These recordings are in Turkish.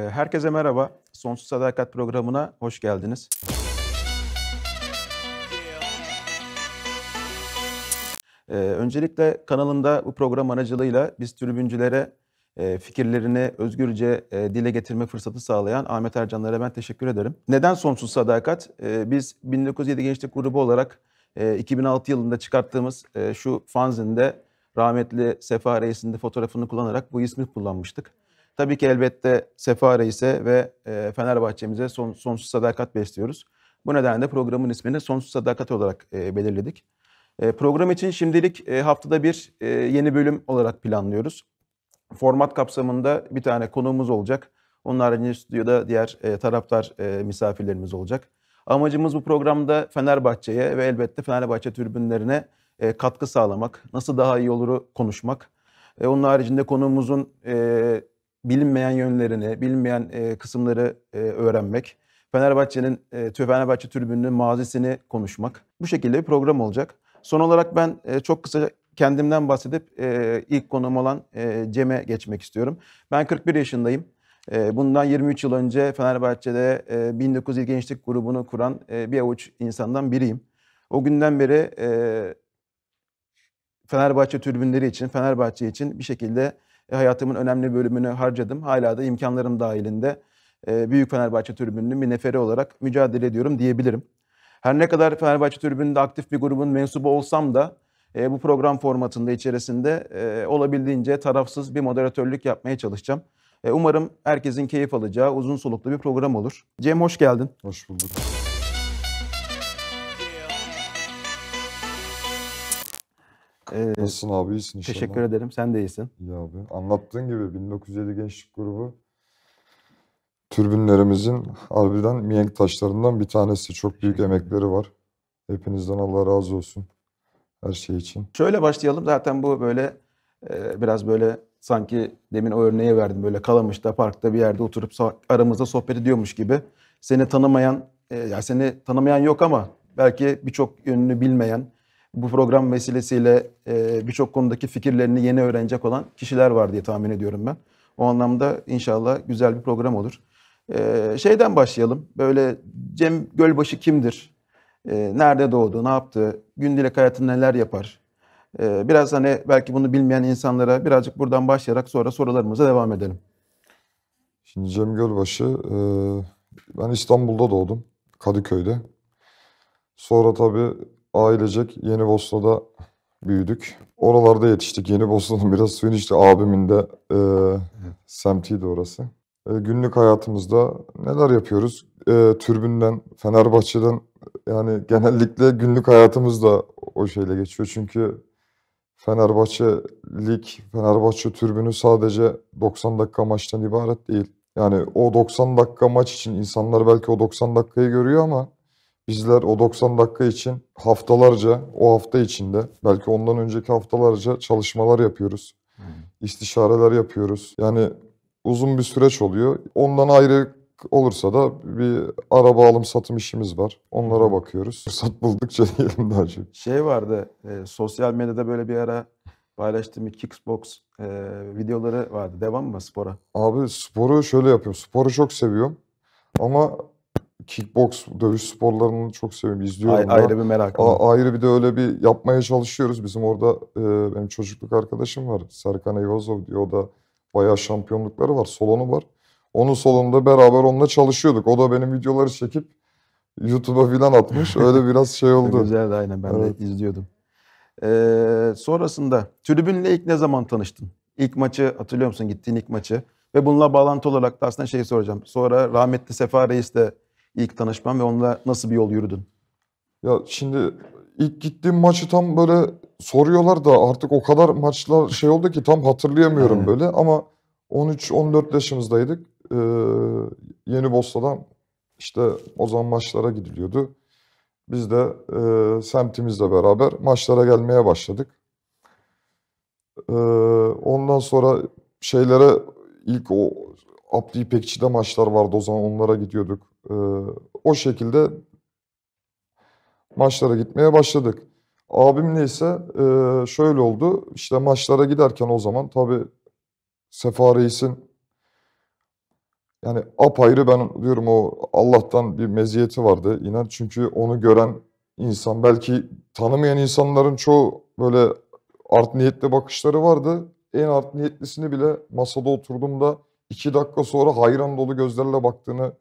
Ee, herkese merhaba. Sonsuz Sadakat programına hoş geldiniz. Ee, öncelikle kanalında bu program aracılığıyla biz tribüncülere e, fikirlerini özgürce e, dile getirme fırsatı sağlayan Ahmet Ercanlara ben teşekkür ederim. Neden Sonsuz Sadakat? Ee, biz 1907 Gençlik Grubu olarak 2006 e, yılında çıkarttığımız şu fanzinde rahmetli Sefa Reis'in de fotoğrafını kullanarak bu ismi kullanmıştık. Tabii ki elbette Sefa Reis'e ve e, Fenerbahçe'mize son, sonsuz sadakat besliyoruz. Bu nedenle programın ismini Sonsuz Sadakat olarak e, belirledik. E, program için şimdilik e, haftada bir yeni bölüm olarak planlıyoruz. Format kapsamında bir tane konuğumuz olacak. Onun haricinde stüdyoda diğer e, taraftar misafirlerimiz olacak. Amacımız bu programda Fenerbahçe'ye ve elbette Fenerbahçe türbünlerine katkı sağlamak, nasıl daha iyi oluru konuşmak. onun haricinde konuğumuzun bilinmeyen yönlerini, bilinmeyen e, kısımları e, öğrenmek, Fenerbahçe'nin e, Fenerbahçe tribününün mazisini konuşmak. Bu şekilde bir program olacak. Son olarak ben e, çok kısaca kendimden bahsedip e, ilk konum olan e, Cem'e geçmek istiyorum. Ben 41 yaşındayım. E, bundan 23 yıl önce Fenerbahçe'de e, 1900 Gençlik grubunu kuran e, bir avuç insandan biriyim. O günden beri e, Fenerbahçe tribünleri için, Fenerbahçe için bir şekilde e, hayatımın önemli bölümünü harcadım. Hala da imkanlarım dahilinde e, Büyük Fenerbahçe Tribünü'nün bir neferi olarak mücadele ediyorum diyebilirim. Her ne kadar Fenerbahçe türbününde aktif bir grubun mensubu olsam da e, bu program formatında içerisinde e, olabildiğince tarafsız bir moderatörlük yapmaya çalışacağım. umarım herkesin keyif alacağı uzun soluklu bir program olur. Cem hoş geldin. Hoş bulduk. Ee, Nasılsın abi iyisin inşallah. Teşekkür ederim. Sen de iyisin. İyi abi. Anlattığın gibi 1907 Gençlik Grubu türbünlerimizin harbiden mihenk taşlarından bir tanesi. Çok büyük emekleri var. Hepinizden Allah razı olsun her şey için. Şöyle başlayalım. Zaten bu böyle e, biraz böyle sanki demin o örneği verdim. Böyle Kalamış'ta, parkta bir yerde oturup aramızda sohbet ediyormuş gibi. Seni tanımayan, e, ya seni tanımayan yok ama belki birçok yönünü bilmeyen, bu program vesilesiyle e, birçok konudaki fikirlerini yeni öğrenecek olan kişiler var diye tahmin ediyorum ben. O anlamda inşallah güzel bir program olur. E, şeyden başlayalım. Böyle Cem Gölbaşı kimdir? E, nerede doğdu? Ne yaptı? Gündelik hayatında neler yapar? E, biraz hani belki bunu bilmeyen insanlara birazcık buradan başlayarak sonra sorularımıza devam edelim. Şimdi Cem Gölbaşı, e, ben İstanbul'da doğdum. Kadıköy'de. Sonra tabii ailecek Yeni Bosna'da büyüdük. Oralarda yetiştik. Yeni Bosna'nın biraz suyun işte abimin de e, semtiydi orası. E, günlük hayatımızda neler yapıyoruz? E, türbünden, Fenerbahçe'den yani genellikle günlük hayatımız da o şeyle geçiyor. Çünkü Fenerbahçe lig, Fenerbahçe türbünü sadece 90 dakika maçtan ibaret değil. Yani o 90 dakika maç için insanlar belki o 90 dakikayı görüyor ama Bizler o 90 dakika için haftalarca, o hafta içinde, belki ondan önceki haftalarca çalışmalar yapıyoruz. Hmm. İstişareler yapıyoruz. Yani uzun bir süreç oluyor. Ondan ayrı olursa da bir araba alım satım işimiz var. Onlara bakıyoruz. Fırsat buldukça diyelim daha çok. Şey vardı, e, sosyal medyada böyle bir ara paylaştığım bir kickbox e, videoları vardı. Devam mı spora? Abi sporu şöyle yapıyorum. Sporu çok seviyorum. Ama kickbox dövüş sporlarını çok seviyorum. izliyorum. da ayrı bir merak. A- ayrı bir de öyle bir yapmaya çalışıyoruz. Bizim orada e, benim çocukluk arkadaşım var. Serkan Eyvazov diyor. O da bayağı şampiyonlukları var. Salonu var. Onun salonunda beraber onunla çalışıyorduk. O da benim videoları çekip YouTube'a filan atmış. Öyle biraz şey e, oldu. Güzeldi aynen ben evet. de izliyordum. Ee, sonrasında tribünle ilk ne zaman tanıştın? İlk maçı hatırlıyor musun gittiğin ilk maçı? Ve bununla bağlantı olarak da aslında şeyi soracağım. Sonra rahmetli Sefa Reis de ilk tanışman ve onunla nasıl bir yol yürüdün? Ya şimdi ilk gittiğim maçı tam böyle soruyorlar da artık o kadar maçlar şey oldu ki tam hatırlayamıyorum Aynen. böyle ama 13-14 yaşımızdaydık. Ee, Yeni Bosta'dan işte o zaman maçlara gidiliyordu. Biz de e, semtimizle beraber maçlara gelmeye başladık. Ee, ondan sonra şeylere ilk o Abdi İpekçi'de maçlar vardı o zaman onlara gidiyorduk. Ee, o şekilde maçlara gitmeye başladık. Abimle ise e, şöyle oldu. İşte maçlara giderken o zaman tabi Sefa Reis'in yani apayrı ben diyorum o Allah'tan bir meziyeti vardı inan. Çünkü onu gören insan belki tanımayan insanların çoğu böyle art niyetli bakışları vardı. En art niyetlisini bile masada oturduğumda iki dakika sonra hayran dolu gözlerle baktığını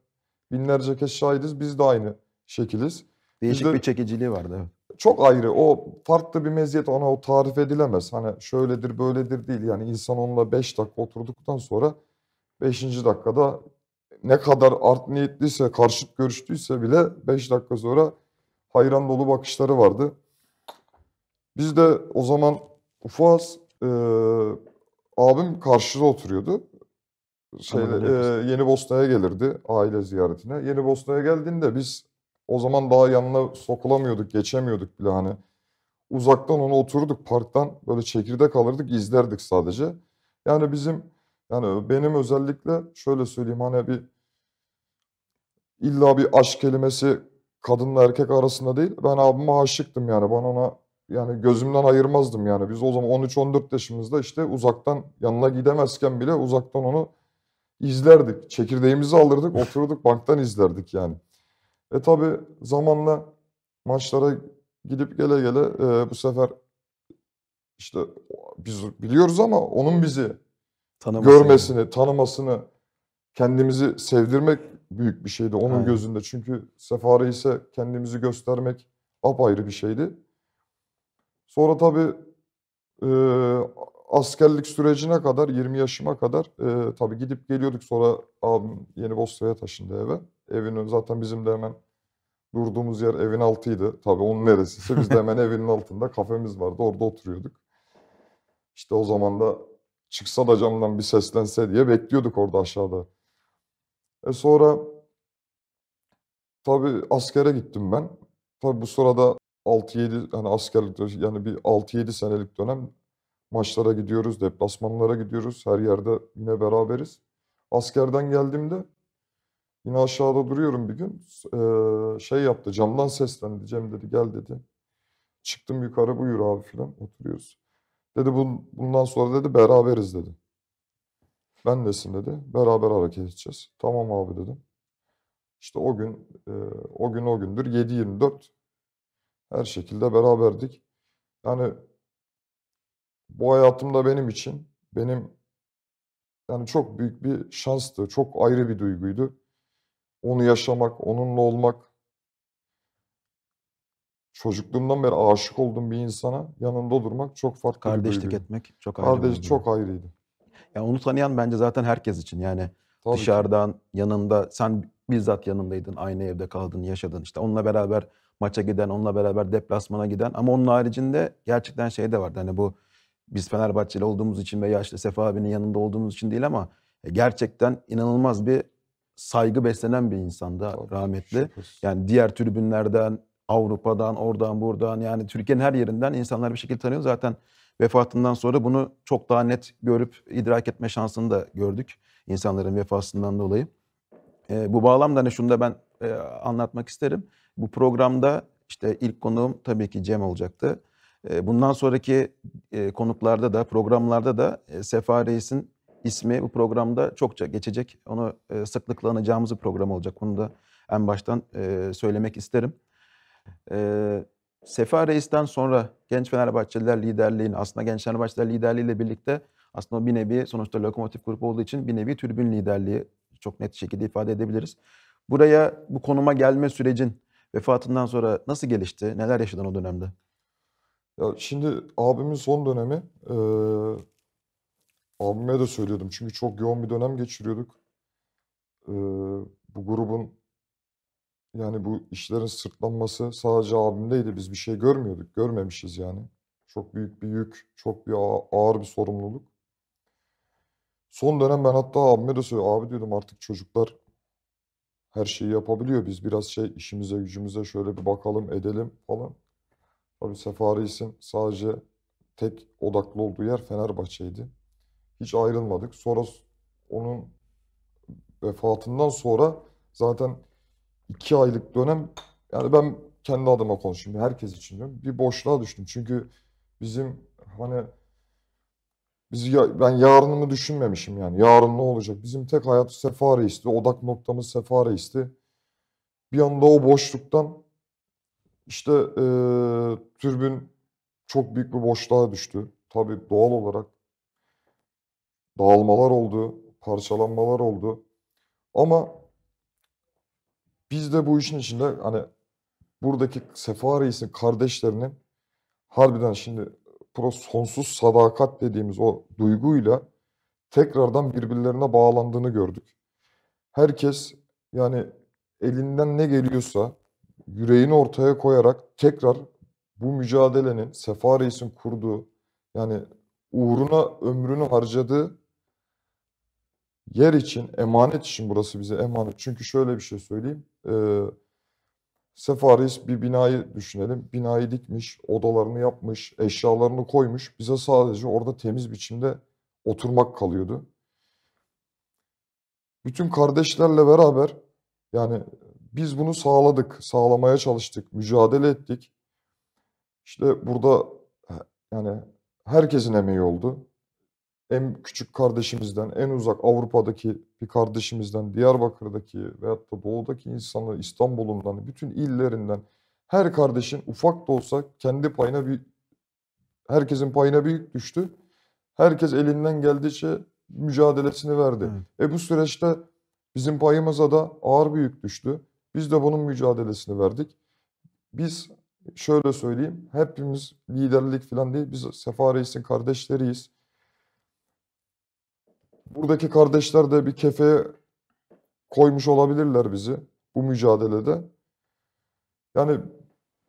Binlerce kez şahidiz. Biz de aynı şekiliz. Değişik Bizde bir çekiciliği vardı. Çok ayrı. O farklı bir meziyet ona o tarif edilemez. Hani şöyledir böyledir değil. Yani insan onunla 5 dakika oturduktan sonra 5. dakikada ne kadar art niyetliyse, karşıt görüştüyse bile 5 dakika sonra hayran dolu bakışları vardı. Biz de o zaman Ufaz, e, abim karşıda oturuyordu şeyle, e, Yeni Bosna'ya gelirdi aile ziyaretine. Yeni Bosna'ya geldiğinde biz o zaman daha yanına sokulamıyorduk, geçemiyorduk bile hani. Uzaktan onu otururduk parktan böyle çekirdek alırdık izlerdik sadece. Yani bizim yani benim özellikle şöyle söyleyeyim hani bir illa bir aşk kelimesi kadınla erkek arasında değil. Ben abime aşıktım yani. Ben ona yani gözümden ayırmazdım yani. Biz o zaman 13-14 yaşımızda işte uzaktan yanına gidemezken bile uzaktan onu izlerdik. Çekirdeğimizi alırdık, otururduk banktan izlerdik yani. E tabi zamanla maçlara gidip gele gele e, bu sefer işte biz biliyoruz ama onun bizi Tanıması görmesini, yani. tanımasını, kendimizi sevdirmek büyük bir şeydi onun Aynen. gözünde. Çünkü sefare ise kendimizi göstermek apayrı bir şeydi. Sonra tabi e, askerlik sürecine kadar 20 yaşıma kadar e, tabii gidip geliyorduk. Sonra abim Yeni Bosna'ya taşındı eve. Evin zaten bizim de hemen durduğumuz yer evin altıydı. Tabii onun neresiyse biz de hemen evinin altında kafemiz vardı. Orada oturuyorduk. İşte o zaman da çıksa da camdan bir seslense diye bekliyorduk orada aşağıda. E sonra tabii askere gittim ben. Tabii bu sırada 6-7 hani askerlik yani bir 6-7 senelik dönem Maçlara gidiyoruz, deplasmanlara gidiyoruz. Her yerde yine beraberiz. Askerden geldiğimde yine aşağıda duruyorum bir gün. Ee, şey yaptı, camdan seslendi. Cem dedi gel dedi. Çıktım yukarı buyur abi filan oturuyoruz. Dedi bundan sonra dedi beraberiz dedi. Ben desin dedi. Beraber hareket edeceğiz. Tamam abi dedim. İşte o gün, e, o gün o gündür 7-24 her şekilde beraberdik. Yani bu hayatımda benim için benim yani çok büyük bir şanstı. Çok ayrı bir duyguydu. Onu yaşamak, onunla olmak. Çocukluğumdan beri aşık olduğum bir insana yanında durmak çok farklı Kardeşlik bir etmek çok ayrı. Kardeş çok ayrıydı. Yani onu tanıyan bence zaten herkes için yani Tabii dışarıdan ki. yanında sen bizzat yanındaydın, aynı evde kaldın, yaşadın işte onunla beraber maça giden, onunla beraber deplasmana giden ama onun haricinde gerçekten şey de vardı. Hani bu biz Fenerbahçeli olduğumuz için ve yaşlı Sefa abinin yanında olduğumuz için değil ama e, gerçekten inanılmaz bir saygı beslenen bir insandı Tabii, rahmetli. Şüphesiz. Yani diğer tribünlerden, Avrupa'dan, oradan buradan yani Türkiye'nin her yerinden insanlar bir şekilde tanıyor. Zaten vefatından sonra bunu çok daha net görüp idrak etme şansını da gördük insanların vefasından dolayı. E, bu bağlamda hani şunu da ben e, anlatmak isterim. Bu programda işte ilk konuğum tabii ki Cem olacaktı. Bundan sonraki konuklarda da programlarda da Sefa Reis'in ismi bu programda çokça geçecek. Onu sıklıkla anacağımızı program olacak. Bunu da en baştan söylemek isterim. Sefa Reis'ten sonra Genç Fenerbahçeliler liderliğini, aslında Genç Fenerbahçeliler liderliğiyle birlikte aslında bir nevi sonuçta lokomotif grup olduğu için bir nevi türbün liderliği çok net şekilde ifade edebiliriz. Buraya bu konuma gelme sürecin vefatından sonra nasıl gelişti? Neler yaşadın o dönemde? Ya şimdi abimin son dönemi eee, abime de söylüyordum çünkü çok yoğun bir dönem geçiriyorduk. Eee, bu grubun yani bu işlerin sırtlanması sadece abimdeydi. Biz bir şey görmüyorduk, görmemişiz yani. Çok büyük bir yük, çok bir ağır bir sorumluluk. Son dönem ben hatta abime de söylüyorum. Abi diyordum artık çocuklar her şeyi yapabiliyor. Biz biraz şey işimize gücümüze şöyle bir bakalım edelim falan. Tabi Sefaris'in sadece tek odaklı olduğu yer Fenerbahçe'ydi. Hiç ayrılmadık. Sonra onun vefatından sonra zaten iki aylık dönem yani ben kendi adıma konuşayım. Herkes için diyorum. Bir boşluğa düştüm. Çünkü bizim hani biz ya, ben yarınımı düşünmemişim yani. Yarın ne olacak? Bizim tek hayat Sefa Reis'ti. Odak noktamız Sefa Reis'ti. Bir anda o boşluktan işte e, türbün çok büyük bir boşluğa düştü. Tabii doğal olarak dağılmalar oldu, parçalanmalar oldu. Ama biz de bu işin içinde hani buradaki Sefa Reis'in kardeşlerinin harbiden şimdi pro sonsuz sadakat dediğimiz o duyguyla tekrardan birbirlerine bağlandığını gördük. Herkes yani elinden ne geliyorsa yüreğini ortaya koyarak tekrar bu mücadelenin Sefa Reis'in kurduğu yani uğruna ömrünü harcadığı yer için, emanet için burası bize emanet. Çünkü şöyle bir şey söyleyeyim. Ee, Sefa Reis bir binayı düşünelim. Binayı dikmiş, odalarını yapmış, eşyalarını koymuş. Bize sadece orada temiz biçimde oturmak kalıyordu. Bütün kardeşlerle beraber yani biz bunu sağladık, sağlamaya çalıştık, mücadele ettik. İşte burada yani herkesin emeği oldu. En küçük kardeşimizden, en uzak Avrupa'daki bir kardeşimizden, Diyarbakır'daki veyahut da Doğu'daki insanlar, İstanbul'undan, bütün illerinden her kardeşin ufak da olsa kendi payına bir, herkesin payına büyük düştü. Herkes elinden geldiğince mücadelesini verdi. Evet. E bu süreçte bizim payımıza da ağır bir yük düştü. Biz de bunun mücadelesini verdik. Biz şöyle söyleyeyim hepimiz liderlik falan değil biz Sefa Reis'in kardeşleriyiz. Buradaki kardeşler de bir kefeye koymuş olabilirler bizi bu mücadelede. Yani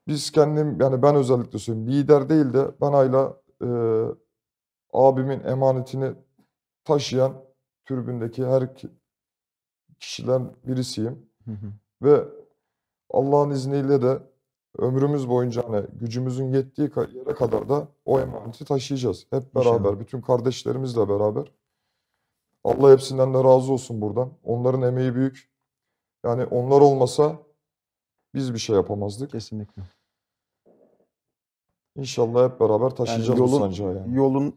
biz kendim yani ben özellikle söyleyeyim lider değil de ben ayla e, abimin emanetini taşıyan türbündeki her kişiden birisiyim. Hı hı. Ve Allah'ın izniyle de ömrümüz boyunca hani gücümüzün yettiği yere kadar da o emaneti taşıyacağız. Hep beraber, İnşallah. bütün kardeşlerimizle beraber. Allah hepsinden de razı olsun buradan. Onların emeği büyük. Yani onlar olmasa biz bir şey yapamazdık. Kesinlikle. İnşallah hep beraber taşıyacağız yani yolun, bu sancağı yani. Yolun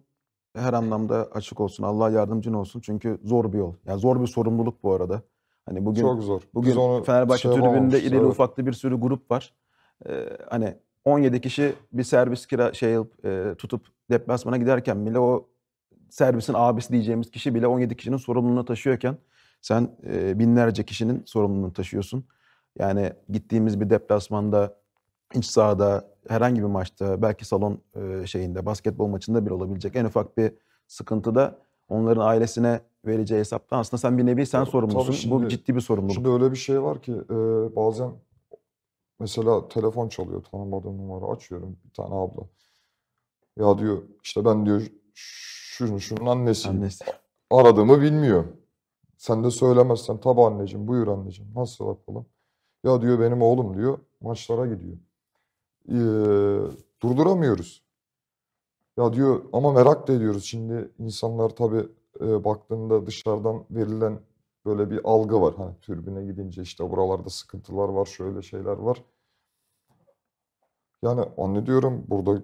her anlamda açık olsun. Allah yardımcın olsun. Çünkü zor bir yol. Yani zor bir sorumluluk bu arada. Hani bugün çok zor. Bugün Biz onu Fenerbahçe şey tribününde ileri evet. ufaklı bir sürü grup var. Ee, hani 17 kişi bir servis kira şey yapıp, e, tutup deplasmana giderken bile o servisin abisi diyeceğimiz kişi bile 17 kişinin sorumluluğunu taşıyorken sen e, binlerce kişinin sorumluluğunu taşıyorsun. Yani gittiğimiz bir deplasmanda, iç sahada, herhangi bir maçta, belki salon e, şeyinde, basketbol maçında bir olabilecek en ufak bir sıkıntıda onların ailesine vereceği hesaptan aslında sen bir nevi sen tabii, sorumlusun. Tabii şimdi, Bu ciddi bir sorumluluk. Şimdi öyle bir şey var ki e, bazen mesela telefon çalıyor tanımadığım numara açıyorum bir tane abla. Ya diyor işte ben diyor şunun şunun annesiyim. Annesi. Aradığımı bilmiyor. Sen de söylemezsen tabi anneciğim buyur anneciğim nasıl falan Ya diyor benim oğlum diyor maçlara gidiyor. Ee, durduramıyoruz. Ya diyor ama merak da ediyoruz şimdi insanlar tabi e, baktığında dışarıdan verilen böyle bir algı var. Hani türbüne gidince işte buralarda sıkıntılar var, şöyle şeyler var. Yani anne diyorum burada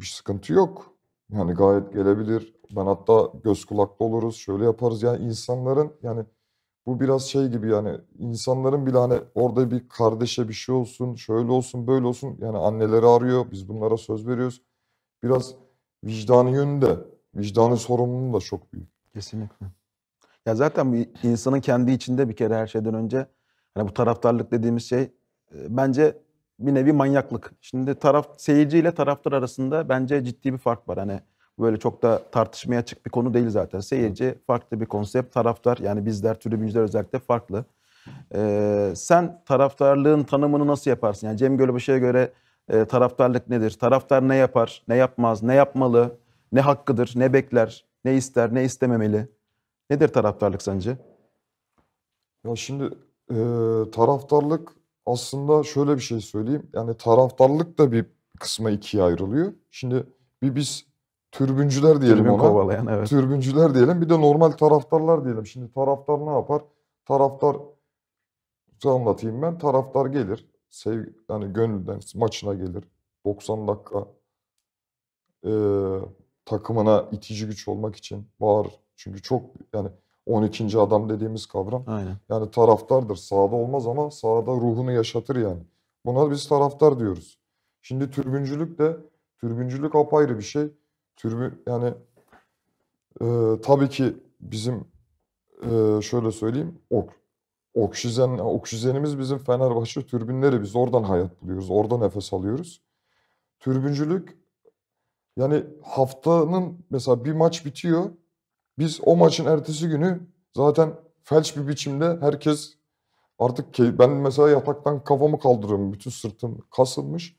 bir sıkıntı yok. Yani gayet gelebilir. Ben hatta göz kulaklı oluruz, şöyle yaparız. Yani insanların yani bu biraz şey gibi yani insanların bile hani orada bir kardeşe bir şey olsun, şöyle olsun, böyle olsun. Yani anneleri arıyor, biz bunlara söz veriyoruz. Biraz vicdanı yönünde, vicdanı sorumluluğu da çok büyük. Kesinlikle. Ya zaten bu insanın kendi içinde bir kere her şeyden önce hani bu taraftarlık dediğimiz şey e, bence bir nevi manyaklık. Şimdi taraf seyirci ile taraftar arasında bence ciddi bir fark var. Hani böyle çok da tartışmaya açık bir konu değil zaten. Seyirci farklı bir konsept, taraftar yani bizler tribüncüler özellikle farklı. Ee, sen taraftarlığın tanımını nasıl yaparsın? Yani Cem Gölbaşı'ya göre e, taraftarlık nedir? Taraftar ne yapar, ne yapmaz, ne yapmalı, ne hakkıdır, ne bekler? Ne ister, ne istememeli? Nedir taraftarlık sence? Ya şimdi e, taraftarlık aslında şöyle bir şey söyleyeyim. Yani taraftarlık da bir kısma ikiye ayrılıyor. Şimdi bir biz türbüncüler diyelim Türbün ona. Kovalayan, evet. Türbüncüler diyelim. Bir de normal taraftarlar diyelim. Şimdi taraftar ne yapar? Taraftar anlatayım ben. Taraftar gelir. Sev, yani gönülden maçına gelir. 90 dakika e, takımına itici güç olmak için var Çünkü çok yani 12. adam dediğimiz kavram. Aynen. Yani taraftardır. sağda olmaz ama sağda ruhunu yaşatır yani. Buna biz taraftar diyoruz. Şimdi türbüncülük de türbüncülük apayrı bir şey. Türbü yani e, tabii ki bizim e, şöyle söyleyeyim ok, oksijen oksijenimiz bizim Fenerbahçe türbünleri. Biz oradan hayat buluyoruz. orada nefes alıyoruz. Türbüncülük yani haftanın mesela bir maç bitiyor. Biz o maçın ertesi günü zaten felç bir biçimde herkes artık ben mesela yataktan kafamı kaldırıyorum. Bütün sırtım kasılmış.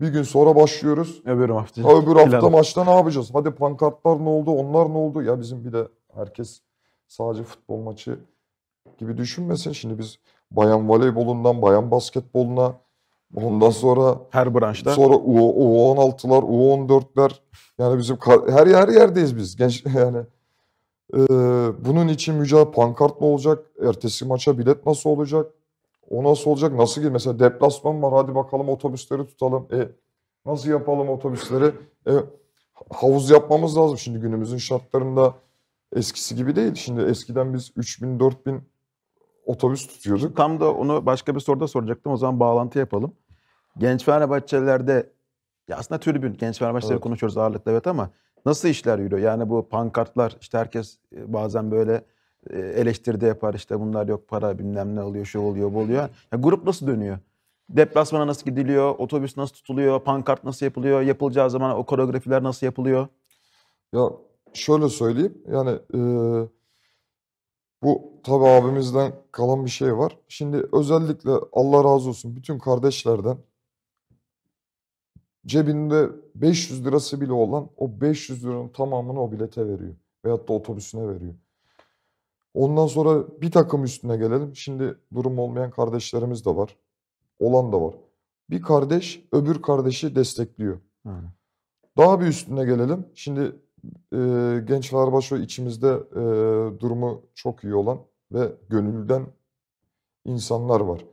Bir gün sonra başlıyoruz. Öbür hafta. Ha, öbür hafta planı. maçta ne yapacağız? Hadi pankartlar ne oldu? Onlar ne oldu? Ya bizim bir de herkes sadece futbol maçı gibi düşünmesin. Şimdi biz bayan voleybolundan bayan basketboluna Ondan sonra her branşta sonra U, U16'lar, U14'ler yani bizim her her yerdeyiz biz. Genç yani e, bunun için mücadele pankart mı olacak? Ertesi maça bilet nasıl olacak? O nasıl olacak? Nasıl gibi mesela deplasman var. Hadi bakalım otobüsleri tutalım. E nasıl yapalım otobüsleri? E, havuz yapmamız lazım şimdi günümüzün şartlarında eskisi gibi değil. Şimdi eskiden biz 3000 4000 otobüs tutuyorduk. Tam da onu başka bir soruda soracaktım. O zaman bağlantı yapalım. Genç Fenerbahçelilerde ya aslında tribün genç Fenerbahçeleri evet. konuşuyoruz ağırlıkla evet ama nasıl işler yürüyor? Yani bu pankartlar işte herkes e, bazen böyle e, eleştiri yapar işte bunlar yok para bilmem ne oluyor şu oluyor bu oluyor. Ya grup nasıl dönüyor? Deplasmana nasıl gidiliyor? Otobüs nasıl tutuluyor? Pankart nasıl yapılıyor? Yapılacağı zaman o koreografiler nasıl yapılıyor? Ya şöyle söyleyeyim yani e, bu tabi abimizden kalan bir şey var. Şimdi özellikle Allah razı olsun bütün kardeşlerden cebinde 500 lirası bile olan o 500 liranın tamamını o bilete veriyor. Veyahut da otobüsüne veriyor. Ondan sonra bir takım üstüne gelelim. Şimdi durum olmayan kardeşlerimiz de var. Olan da var. Bir kardeş öbür kardeşi destekliyor. Hı. Daha bir üstüne gelelim. Şimdi e, genç Fenerbahçe içimizde e, durumu çok iyi olan ve gönülden insanlar var.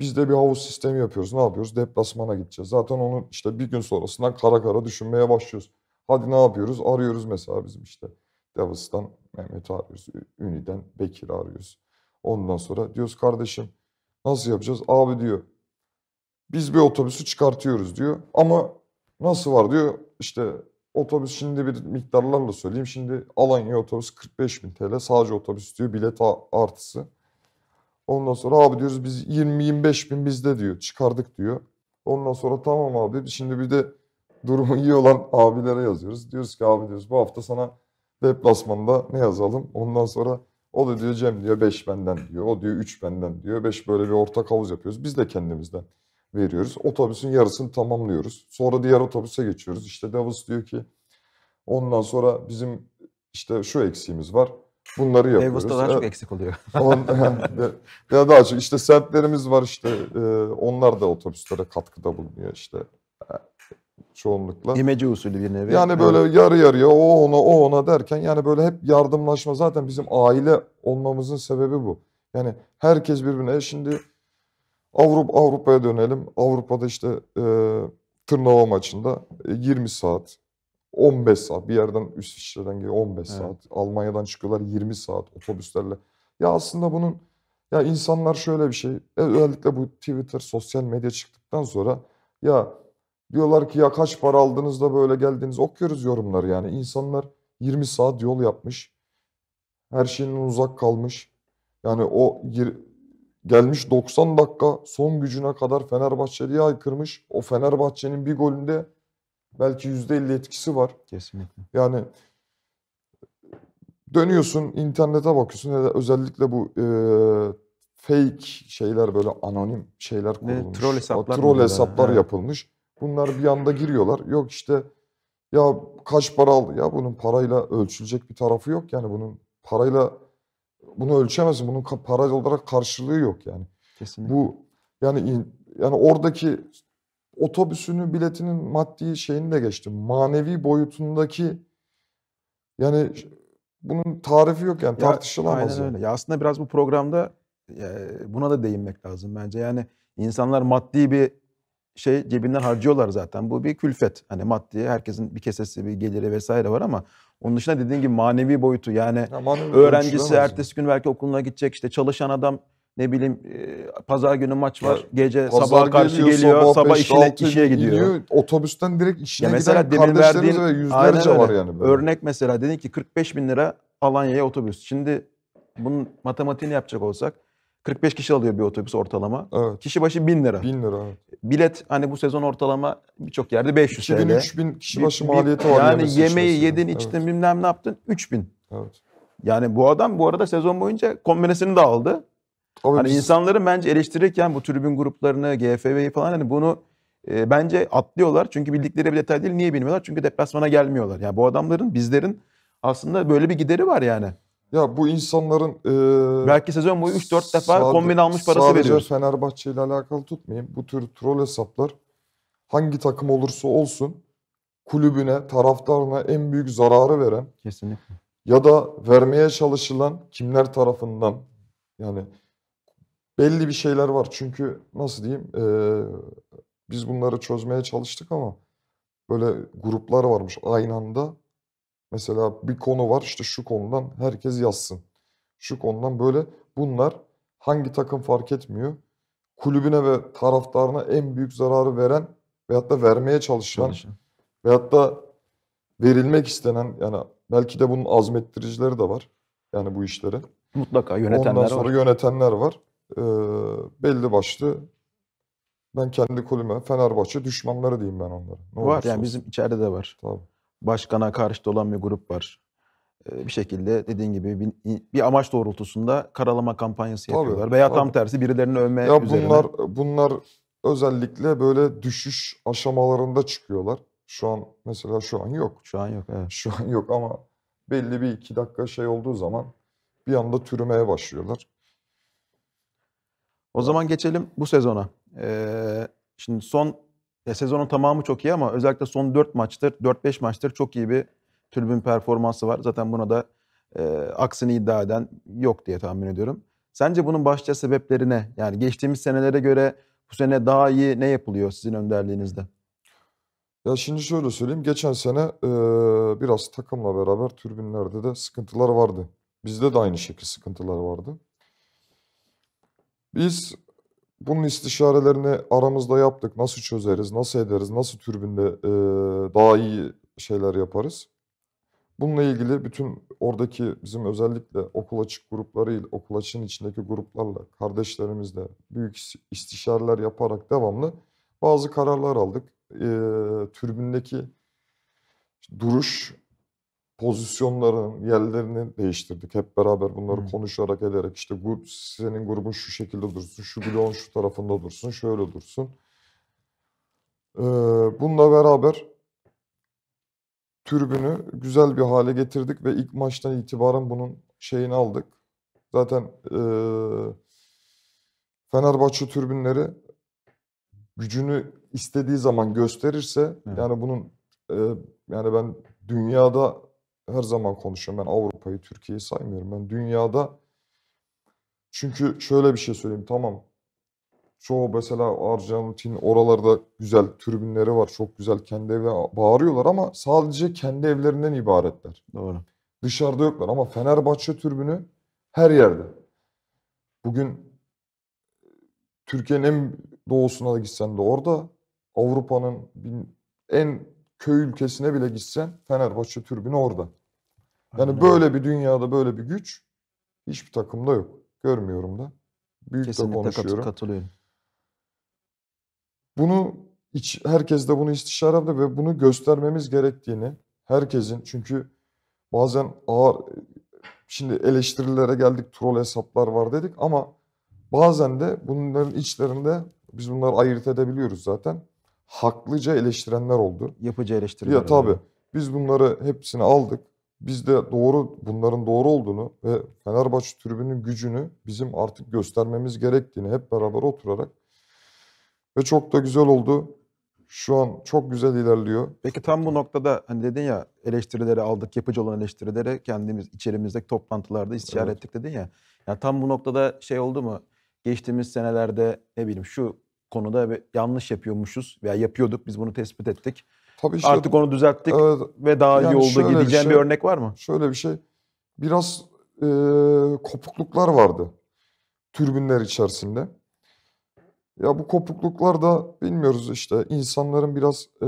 Biz de bir havuz sistemi yapıyoruz. Ne yapıyoruz? Deplasmana gideceğiz. Zaten onu işte bir gün sonrasından kara kara düşünmeye başlıyoruz. Hadi ne yapıyoruz? Arıyoruz mesela bizim işte Davos'tan Mehmet arıyoruz. Üni'den Bekir arıyoruz. Ondan sonra diyoruz kardeşim nasıl yapacağız? Abi diyor biz bir otobüsü çıkartıyoruz diyor. Ama nasıl var diyor işte Otobüs şimdi bir miktarlarla söyleyeyim. Şimdi Alanya otobüs 45 bin TL. Sadece otobüs diyor bilet artısı. Ondan sonra abi diyoruz biz 20-25 bin bizde diyor. Çıkardık diyor. Ondan sonra tamam abi şimdi bir de durumu iyi olan abilere yazıyoruz. Diyoruz ki abi diyoruz bu hafta sana deplasmanda ne yazalım? Ondan sonra o da diyor Cem diyor 5 benden diyor. O diyor 3 benden diyor. 5 böyle bir ortak havuz yapıyoruz. Biz de kendimizden veriyoruz. Otobüsün yarısını tamamlıyoruz. Sonra diğer otobüse geçiyoruz. İşte Davos diyor ki ondan sonra bizim işte şu eksiğimiz var. Bunları yapıyoruz. Davos'ta daha çok eksik oluyor. ya daha çok işte semtlerimiz var işte e, onlar da otobüslere katkıda bulunuyor işte e, çoğunlukla. İmece usulü bir nevi. Yani böyle evet. yarı yarıya o ona o ona derken yani böyle hep yardımlaşma zaten bizim aile olmamızın sebebi bu. Yani herkes birbirine e, şimdi Avrupa Avrupa'ya dönelim. Avrupa'da işte e, Tırnava maçında 20 e, saat, 15 saat bir yerden üst işlerden geliyor 15 evet. saat. Almanya'dan çıkıyorlar 20 saat otobüslerle. Ya aslında bunun ya insanlar şöyle bir şey e, özellikle bu Twitter sosyal medya çıktıktan sonra ya diyorlar ki ya kaç para aldınız da böyle geldiniz okuyoruz yorumları yani insanlar 20 saat yol yapmış her şeyin uzak kalmış yani o Gelmiş 90 dakika son gücüne kadar Fenerbahçe'yi aykırmış. O Fenerbahçe'nin bir golünde belki %50 etkisi var. Kesinlikle. Yani dönüyorsun internete bakıyorsun. Özellikle bu e, fake şeyler böyle anonim şeyler kurulmuş. Ne troll hesaplar, troll hesaplar yani. yapılmış. Bunlar bir anda giriyorlar. Yok işte ya kaç para aldı? Ya bunun parayla ölçülecek bir tarafı yok. Yani bunun parayla bunu ölçemezsin. Bunun para olarak karşılığı yok yani. Kesinlikle. Bu yani yani oradaki otobüsünün biletinin maddi şeyini de geçtim. Manevi boyutundaki yani bunun tarifi yok yani tartışılamaz. Aynen yani. öyle. Ya aslında biraz bu programda e, buna da değinmek lazım bence. Yani insanlar maddi bir şey cebinden harcıyorlar zaten. Bu bir külfet. Hani maddi herkesin bir kesesi bir geliri vesaire var ama onun dışında dediğin gibi manevi boyutu yani ya öğrencisi ertesi gün belki okuluna gidecek işte çalışan adam ne bileyim e, pazar günü maç var. Ya, gece sabah karşı geliyor, geliyor sabah, beş, işine altı, işe gidiyor. gidiyor. Otobüsten direkt işine ya mesela giden demin verdiğin, ve yüzlerce var yani. Böyle. Örnek mesela dedin ki 45 bin lira Alanya'ya otobüs. Şimdi bunun matematiğini yapacak olsak 45 kişi alıyor bir otobüs ortalama. Evet. Kişi başı 1000 lira. 1000 lira evet. Bilet hani bu sezon ortalama birçok yerde 500 TL. 2000 kişi başı maliyeti var. Yani yemeği yedin içtin evet. bilmem ne yaptın 3000. Evet. Yani bu adam bu arada sezon boyunca kombinesini de aldı. Abi hani biz... insanların bence eleştirirken bu tribün gruplarını, GFV'yi falan hani bunu e, bence atlıyorlar. Çünkü bildikleri bir detay değil. Niye bilmiyorlar? Çünkü deplasmana gelmiyorlar. Yani bu adamların, bizlerin aslında böyle bir gideri var yani. Ya bu insanların... E, Belki sezon boyu 3-4 defa kombin almış parası sadece veriyor. Sadece Fenerbahçe ile alakalı tutmayayım. Bu tür troll hesaplar hangi takım olursa olsun kulübüne, taraftarına en büyük zararı veren Kesinlikle. ya da vermeye çalışılan kimler tarafından yani belli bir şeyler var. Çünkü nasıl diyeyim e, biz bunları çözmeye çalıştık ama böyle gruplar varmış aynı anda Mesela bir konu var işte şu konudan herkes yazsın. Şu konudan böyle bunlar hangi takım fark etmiyor. Kulübüne ve taraftarına en büyük zararı veren veyahut da vermeye çalışan, çalışan. veyahut da verilmek istenen yani belki de bunun azmettiricileri de var. Yani bu işleri. Mutlaka yönetenler Ondan var. sonra yönetenler var. Ee, belli başlı ben kendi kulüme Fenerbahçe düşmanları diyeyim ben onlara. Ne var yani olsun. bizim içeride de var. Tabii başkana karşı olan bir grup var. Ee, bir şekilde dediğin gibi bir, bir amaç doğrultusunda karalama kampanyası tabii, yapıyorlar. Veya tabii. tam tersi birilerini övme ya üzerine. Bunlar, bunlar özellikle böyle düşüş aşamalarında çıkıyorlar. Şu an mesela şu an yok. Şu an yok evet. Şu an yok ama belli bir iki dakika şey olduğu zaman bir anda türümeye başlıyorlar. O zaman geçelim bu sezona. Ee, şimdi son e, sezonun tamamı çok iyi ama özellikle son 4 maçtır, 4-5 maçtır çok iyi bir tribün performansı var. Zaten buna da e, aksini iddia eden yok diye tahmin ediyorum. Sence bunun başlıca sebepleri ne? Yani geçtiğimiz senelere göre bu sene daha iyi ne yapılıyor sizin önderliğinizde? Ya şimdi şöyle söyleyeyim. Geçen sene e, biraz takımla beraber türbinlerde de sıkıntılar vardı. Bizde de aynı şekilde sıkıntılar vardı. Biz bunun istişarelerini aramızda yaptık. Nasıl çözeriz, nasıl ederiz, nasıl türbünde e, daha iyi şeyler yaparız. Bununla ilgili bütün oradaki bizim özellikle okul açık grupları, okul açığın içindeki gruplarla, kardeşlerimizle büyük istişareler yaparak devamlı bazı kararlar aldık. E, türbündeki duruş pozisyonların yerlerini değiştirdik. Hep beraber bunları hmm. konuşarak ederek işte bu senin grubun şu şekilde dursun, şu bloğun şu tarafında dursun, şöyle dursun. Ee, bununla beraber türbünü güzel bir hale getirdik ve ilk maçtan itibaren bunun şeyini aldık. Zaten e, Fenerbahçe türbünleri gücünü istediği zaman gösterirse evet. yani bunun e, yani ben dünyada her zaman konuşuyorum. Ben Avrupa'yı, Türkiye'yi saymıyorum. Ben dünyada çünkü şöyle bir şey söyleyeyim tamam. Çoğu mesela Arjantin oralarda güzel tribünleri var. Çok güzel kendi evlerine bağırıyorlar ama sadece kendi evlerinden ibaretler. Doğru. Dışarıda yoklar ama Fenerbahçe tribünü her yerde. Bugün Türkiye'nin en doğusuna da gitsen de orada Avrupa'nın en köy ülkesine bile gitsen Fenerbahçe türbünü orada. Yani Aynen. böyle bir dünyada böyle bir güç hiçbir takımda yok. Görmüyorum da. Büyük Kesinlikle de konuşuyorum. katılıyorum. Bunu iç, herkes de bunu istişare yaptı ve bunu göstermemiz gerektiğini herkesin çünkü bazen ağır şimdi eleştirilere geldik troll hesaplar var dedik ama bazen de bunların içlerinde biz bunları ayırt edebiliyoruz zaten. Haklıca eleştirenler oldu. Yapıcı eleştirenler. Ya tabii. Biz bunları hepsini aldık. Biz de doğru bunların doğru olduğunu ve Fenerbahçe tribünün gücünü bizim artık göstermemiz gerektiğini hep beraber oturarak ve çok da güzel oldu. Şu an çok güzel ilerliyor. Peki tam bu noktada hani dedin ya eleştirileri aldık, yapıcı olan eleştirilere kendimiz içerimizdeki toplantılarda istişare evet. ettik dedin ya. Yani tam bu noktada şey oldu mu? Geçtiğimiz senelerde ne bileyim şu konuda yanlış yapıyormuşuz veya yapıyorduk biz bunu tespit ettik. Tabii şu, Artık onu düzelttik evet, ve daha yani iyi oldu gideceğim bir, şey, bir örnek var mı? Şöyle bir şey. Biraz e, kopukluklar vardı türbünler içerisinde. Ya bu kopukluklar da bilmiyoruz işte insanların biraz e,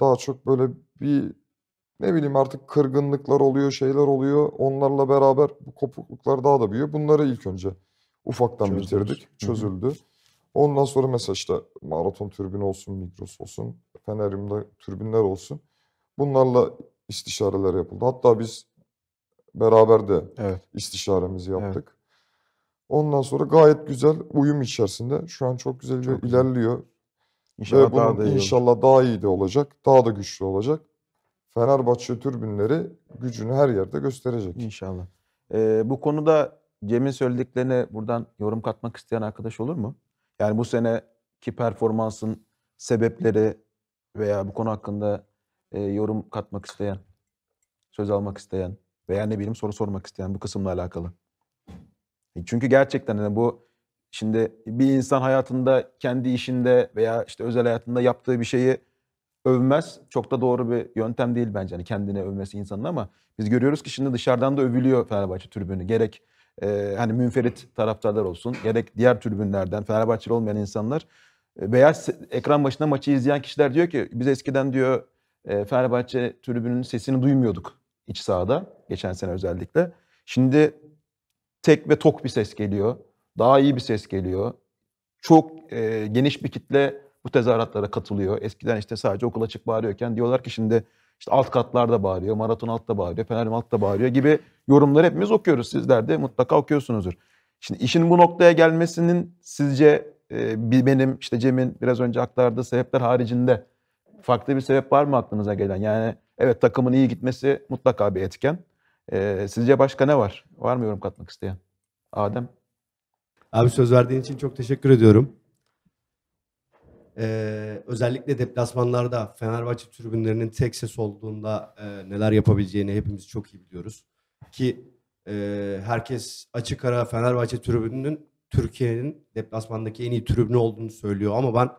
daha çok böyle bir ne bileyim artık kırgınlıklar oluyor, şeyler oluyor. Onlarla beraber bu kopukluklar daha da büyüyor. Bunları ilk önce ufaktan Çözdünüz. bitirdik, çözüldü. Hı hı. Ondan sonra mesela işte maraton türbünü olsun, mikros olsun, Fenerim'de türbünler olsun. Bunlarla istişareler yapıldı. Hatta biz beraber de evet. istişaremizi yaptık. Evet. Ondan sonra gayet güzel uyum içerisinde şu an çok güzel çok ilerliyor. İnşallah Ve daha da iyi inşallah daha iyi de olacak, daha da güçlü olacak. Fenerbahçe türbünleri gücünü her yerde gösterecek. İnşallah. Ee, bu konuda Cem'in söylediklerine buradan yorum katmak isteyen arkadaş olur mu? Yani bu seneki performansın sebepleri veya bu konu hakkında e, yorum katmak isteyen, söz almak isteyen veya ne bileyim soru sormak isteyen bu kısımla alakalı. E, çünkü gerçekten yani bu şimdi bir insan hayatında kendi işinde veya işte özel hayatında yaptığı bir şeyi övmez. Çok da doğru bir yöntem değil bence. Yani kendini övmesi insanın ama biz görüyoruz ki şimdi dışarıdan da övülüyor Fenerbahçe tribünü. Gerek e, hani münferit taraftarlar olsun gerek diğer tribünlerden Fenerbahçeli olmayan insanlar e, veya ekran başında maçı izleyen kişiler diyor ki biz eskiden diyor e, Fenerbahçe tribününün sesini duymuyorduk iç sahada geçen sene özellikle. Şimdi tek ve tok bir ses geliyor. Daha iyi bir ses geliyor. Çok e, geniş bir kitle bu tezahüratlara katılıyor. Eskiden işte sadece okula açık bağırıyorken diyorlar ki şimdi işte alt katlarda bağırıyor, maraton altta bağırıyor, Fener'in altta bağırıyor gibi yorumları hepimiz okuyoruz. Sizler de mutlaka okuyorsunuzdur. Şimdi işin bu noktaya gelmesinin sizce e, benim işte Cem'in biraz önce aktardığı sebepler haricinde farklı bir sebep var mı aklınıza gelen? Yani evet takımın iyi gitmesi mutlaka bir etken. E, sizce başka ne var? Var mı yorum katmak isteyen? Adem? Abi söz verdiğin için çok teşekkür ediyorum. Ee, özellikle deplasmanlarda Fenerbahçe tribünlerinin tek ses olduğunda e, neler yapabileceğini hepimiz çok iyi biliyoruz. Ki e, herkes açık ara Fenerbahçe tribününün Türkiye'nin deplasmandaki en iyi tribünü olduğunu söylüyor ama ben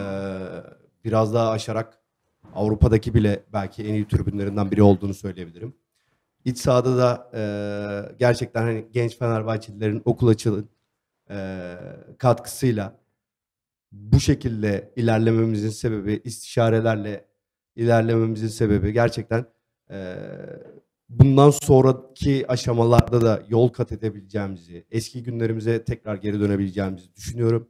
e, biraz daha aşarak Avrupa'daki bile belki en iyi tribünlerinden biri olduğunu söyleyebilirim. İç sahada da e, gerçekten hani genç Fenerbahçelilerin okul açılın e, katkısıyla bu şekilde ilerlememizin sebebi, istişarelerle ilerlememizin sebebi gerçekten e, bundan sonraki aşamalarda da yol kat edebileceğimizi, eski günlerimize tekrar geri dönebileceğimizi düşünüyorum.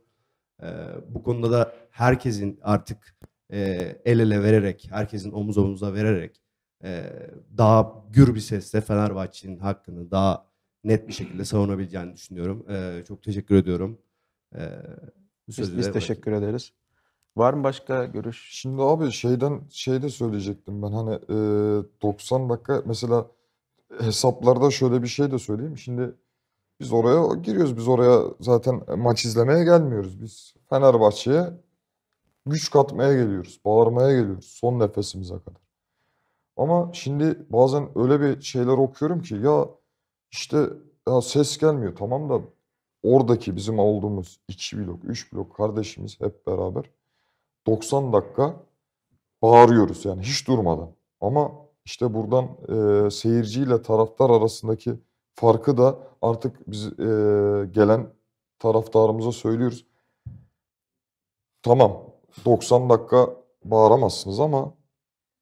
E, bu konuda da herkesin artık e, el ele vererek, herkesin omuz omuza vererek e, daha gür bir sesle Fenerbahçe'nin hakkını daha net bir şekilde savunabileceğini düşünüyorum. E, çok teşekkür ediyorum. E, biz, biz teşekkür bırakayım. ederiz. Var mı başka görüş? Şimdi abi şeyden şey de söyleyecektim ben hani e, 90 dakika mesela hesaplarda şöyle bir şey de söyleyeyim. Şimdi biz oraya giriyoruz. Biz oraya zaten maç izlemeye gelmiyoruz. Biz Fenerbahçe'ye güç katmaya geliyoruz. Bağırmaya geliyoruz son nefesimize kadar. Ama şimdi bazen öyle bir şeyler okuyorum ki ya işte ya ses gelmiyor tamam da oradaki bizim olduğumuz 2 blok, 3 blok kardeşimiz hep beraber 90 dakika bağırıyoruz yani hiç durmadan. Ama işte buradan e, seyirciyle taraftar arasındaki farkı da artık biz e, gelen taraftarımıza söylüyoruz. Tamam 90 dakika bağıramazsınız ama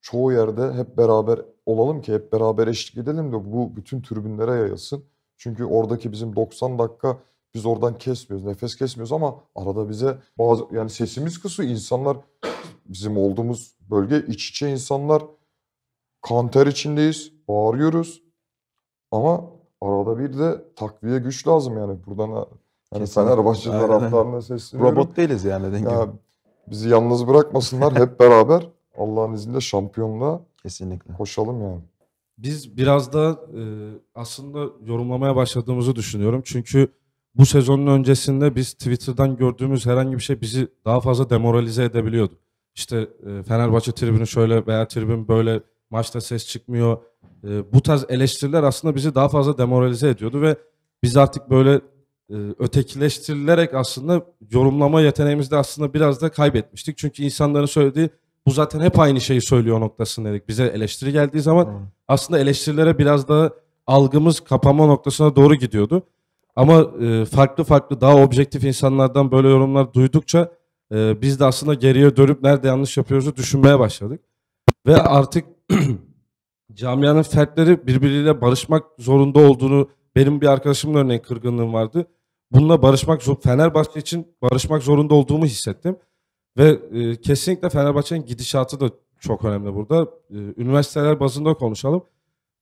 çoğu yerde hep beraber olalım ki hep beraber eşlik edelim de bu bütün tribünlere yayılsın. Çünkü oradaki bizim 90 dakika biz oradan kesmiyoruz, nefes kesmiyoruz ama arada bize bazı yani sesimiz kısıyor. İnsanlar bizim olduğumuz bölge iç içe insanlar kanter içindeyiz, bağırıyoruz. Ama arada bir de takviye güç lazım yani buradan yani Fenerbahçe taraftarına sesleniyorum. Robot değiliz yani. Dengim. Ya, bizi yalnız bırakmasınlar hep beraber Allah'ın izniyle şampiyonla Kesinlikle. koşalım yani. Biz biraz da e, aslında yorumlamaya başladığımızı düşünüyorum. Çünkü bu sezonun öncesinde biz Twitter'dan gördüğümüz herhangi bir şey bizi daha fazla demoralize edebiliyordu. İşte e, Fenerbahçe tribünü şöyle veya tribün böyle maçta ses çıkmıyor. E, bu tarz eleştiriler aslında bizi daha fazla demoralize ediyordu ve biz artık böyle e, ötekileştirilerek aslında yorumlama yeteneğimizde aslında biraz da kaybetmiştik. Çünkü insanların söylediği bu zaten hep aynı şeyi söylüyor noktasındaydık. Bize eleştiri geldiği zaman aslında eleştirilere biraz da algımız kapama noktasına doğru gidiyordu. Ama e, farklı farklı daha objektif insanlardan böyle yorumlar duydukça e, biz de aslında geriye dönüp nerede yanlış yapıyoruz düşünmeye başladık. Ve artık camianın fertleri birbiriyle barışmak zorunda olduğunu benim bir arkadaşımın örneğin kırgınlığım vardı. Bununla barışmak zor, Fenerbahçe için barışmak zorunda olduğumu hissettim. Ve e, kesinlikle Fenerbahçe'nin gidişatı da çok önemli burada. E, üniversiteler bazında konuşalım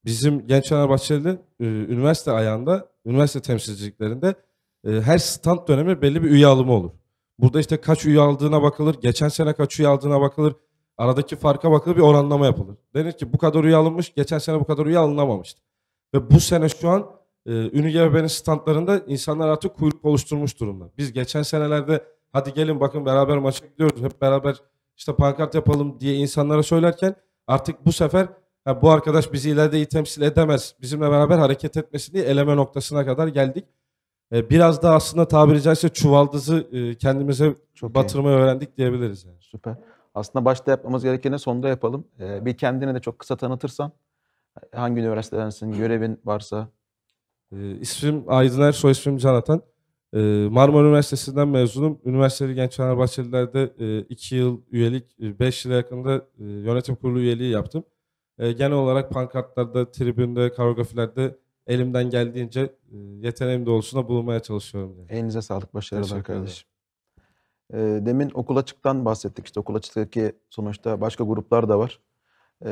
bizim genç Fenerbahçeli e, üniversite ayağında, üniversite temsilciliklerinde e, her stand dönemi belli bir üye alımı olur. Burada işte kaç üye aldığına bakılır, geçen sene kaç üye aldığına bakılır, aradaki farka bakılır bir oranlama yapılır. Denir ki bu kadar üye alınmış, geçen sene bu kadar üye alınamamıştı. Ve bu sene şu an e, ÜNİGB'nin standlarında insanlar artık kuyruk oluşturmuş durumda. Biz geçen senelerde hadi gelin bakın beraber maça gidiyoruz, hep beraber işte pankart yapalım diye insanlara söylerken artık bu sefer Ha, bu arkadaş bizi ileride iyi temsil edemez. Bizimle beraber hareket etmesini eleme noktasına kadar geldik. E, biraz daha aslında tabiri caizse çuvaldızı e, kendimize Çok batırmayı iyi. öğrendik diyebiliriz. Yani. Süper. Aslında başta yapmamız gerekeni sonda yapalım. Ee, bir kendini de çok kısa tanıtırsan. Hangi üniversitedensin, görevin varsa. Ee, ismim Aydın Er, soy ismim Canatan. Ee, Marmara Üniversitesi'nden mezunum. Üniversiteli Genç Fenerbahçeliler'de 2 e, yıl üyelik, 5 e, yıl yakında e, yönetim kurulu üyeliği yaptım. E, genel olarak pankartlarda, tribünde, karografilerde elimden geldiğince e, yeteneğim doğrultusunda bulunmaya çalışıyorum. Yani. Elinize sağlık, başarılar kardeşim. E, demin okul açıktan bahsettik. İşte okul açıktaki sonuçta başka gruplar da var. E,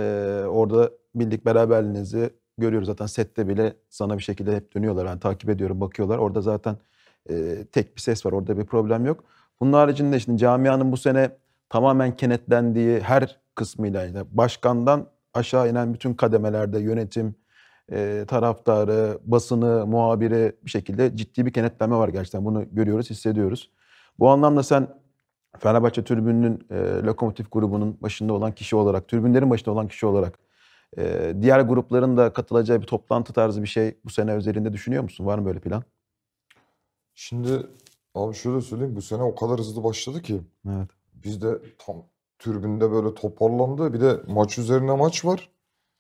orada bildik beraberliğinizi görüyoruz. Zaten sette bile sana bir şekilde hep dönüyorlar. Yani takip ediyorum, bakıyorlar. Orada zaten e, tek bir ses var. Orada bir problem yok. Bunun haricinde şimdi camianın bu sene tamamen kenetlendiği her kısmıyla işte başkandan aşağı inen bütün kademelerde yönetim, e, taraftarı, basını, muhabiri bir şekilde ciddi bir kenetlenme var gerçekten. Bunu görüyoruz, hissediyoruz. Bu anlamda sen Fenerbahçe tribününün, e, lokomotif grubunun başında olan kişi olarak, türbünlerin başında olan kişi olarak e, diğer grupların da katılacağı bir toplantı tarzı bir şey bu sene üzerinde düşünüyor musun? Var mı böyle plan? Şimdi abi şöyle söyleyeyim bu sene o kadar hızlı başladı ki. Evet. Biz de tam türbünde böyle toparlandı. Bir de maç üzerine maç var.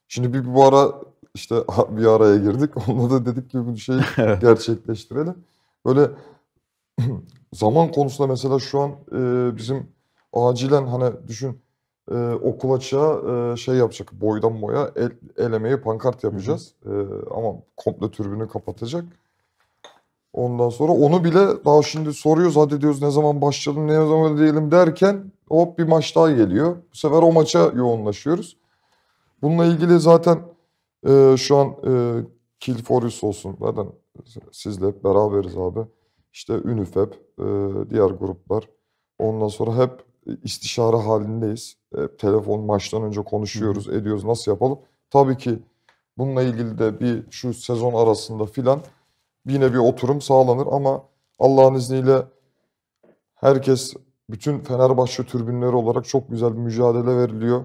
Şimdi bir bu ara işte bir araya girdik. Onunla da dedik ki bu şeyi gerçekleştirelim. Böyle zaman konusunda mesela şu an e, bizim acilen hani düşün e, okula çağı e, şey yapacak boydan boya el, el pankart yapacağız. Hı hı. E, ama komple türbünü kapatacak. Ondan sonra onu bile daha şimdi soruyoruz hadi diyoruz ne zaman başlayalım ne zaman diyelim derken hop bir maç daha geliyor. Bu sefer o maça yoğunlaşıyoruz. Bununla ilgili zaten e, şu an e, Kill Forus olsun zaten sizle hep beraberiz abi. İşte Ünifep, e, diğer gruplar. Ondan sonra hep istişare halindeyiz. Hep telefon maçtan önce konuşuyoruz, ediyoruz nasıl yapalım. Tabii ki bununla ilgili de bir şu sezon arasında filan yine bir oturum sağlanır ama Allah'ın izniyle herkes bütün Fenerbahçe türbünleri olarak çok güzel bir mücadele veriliyor.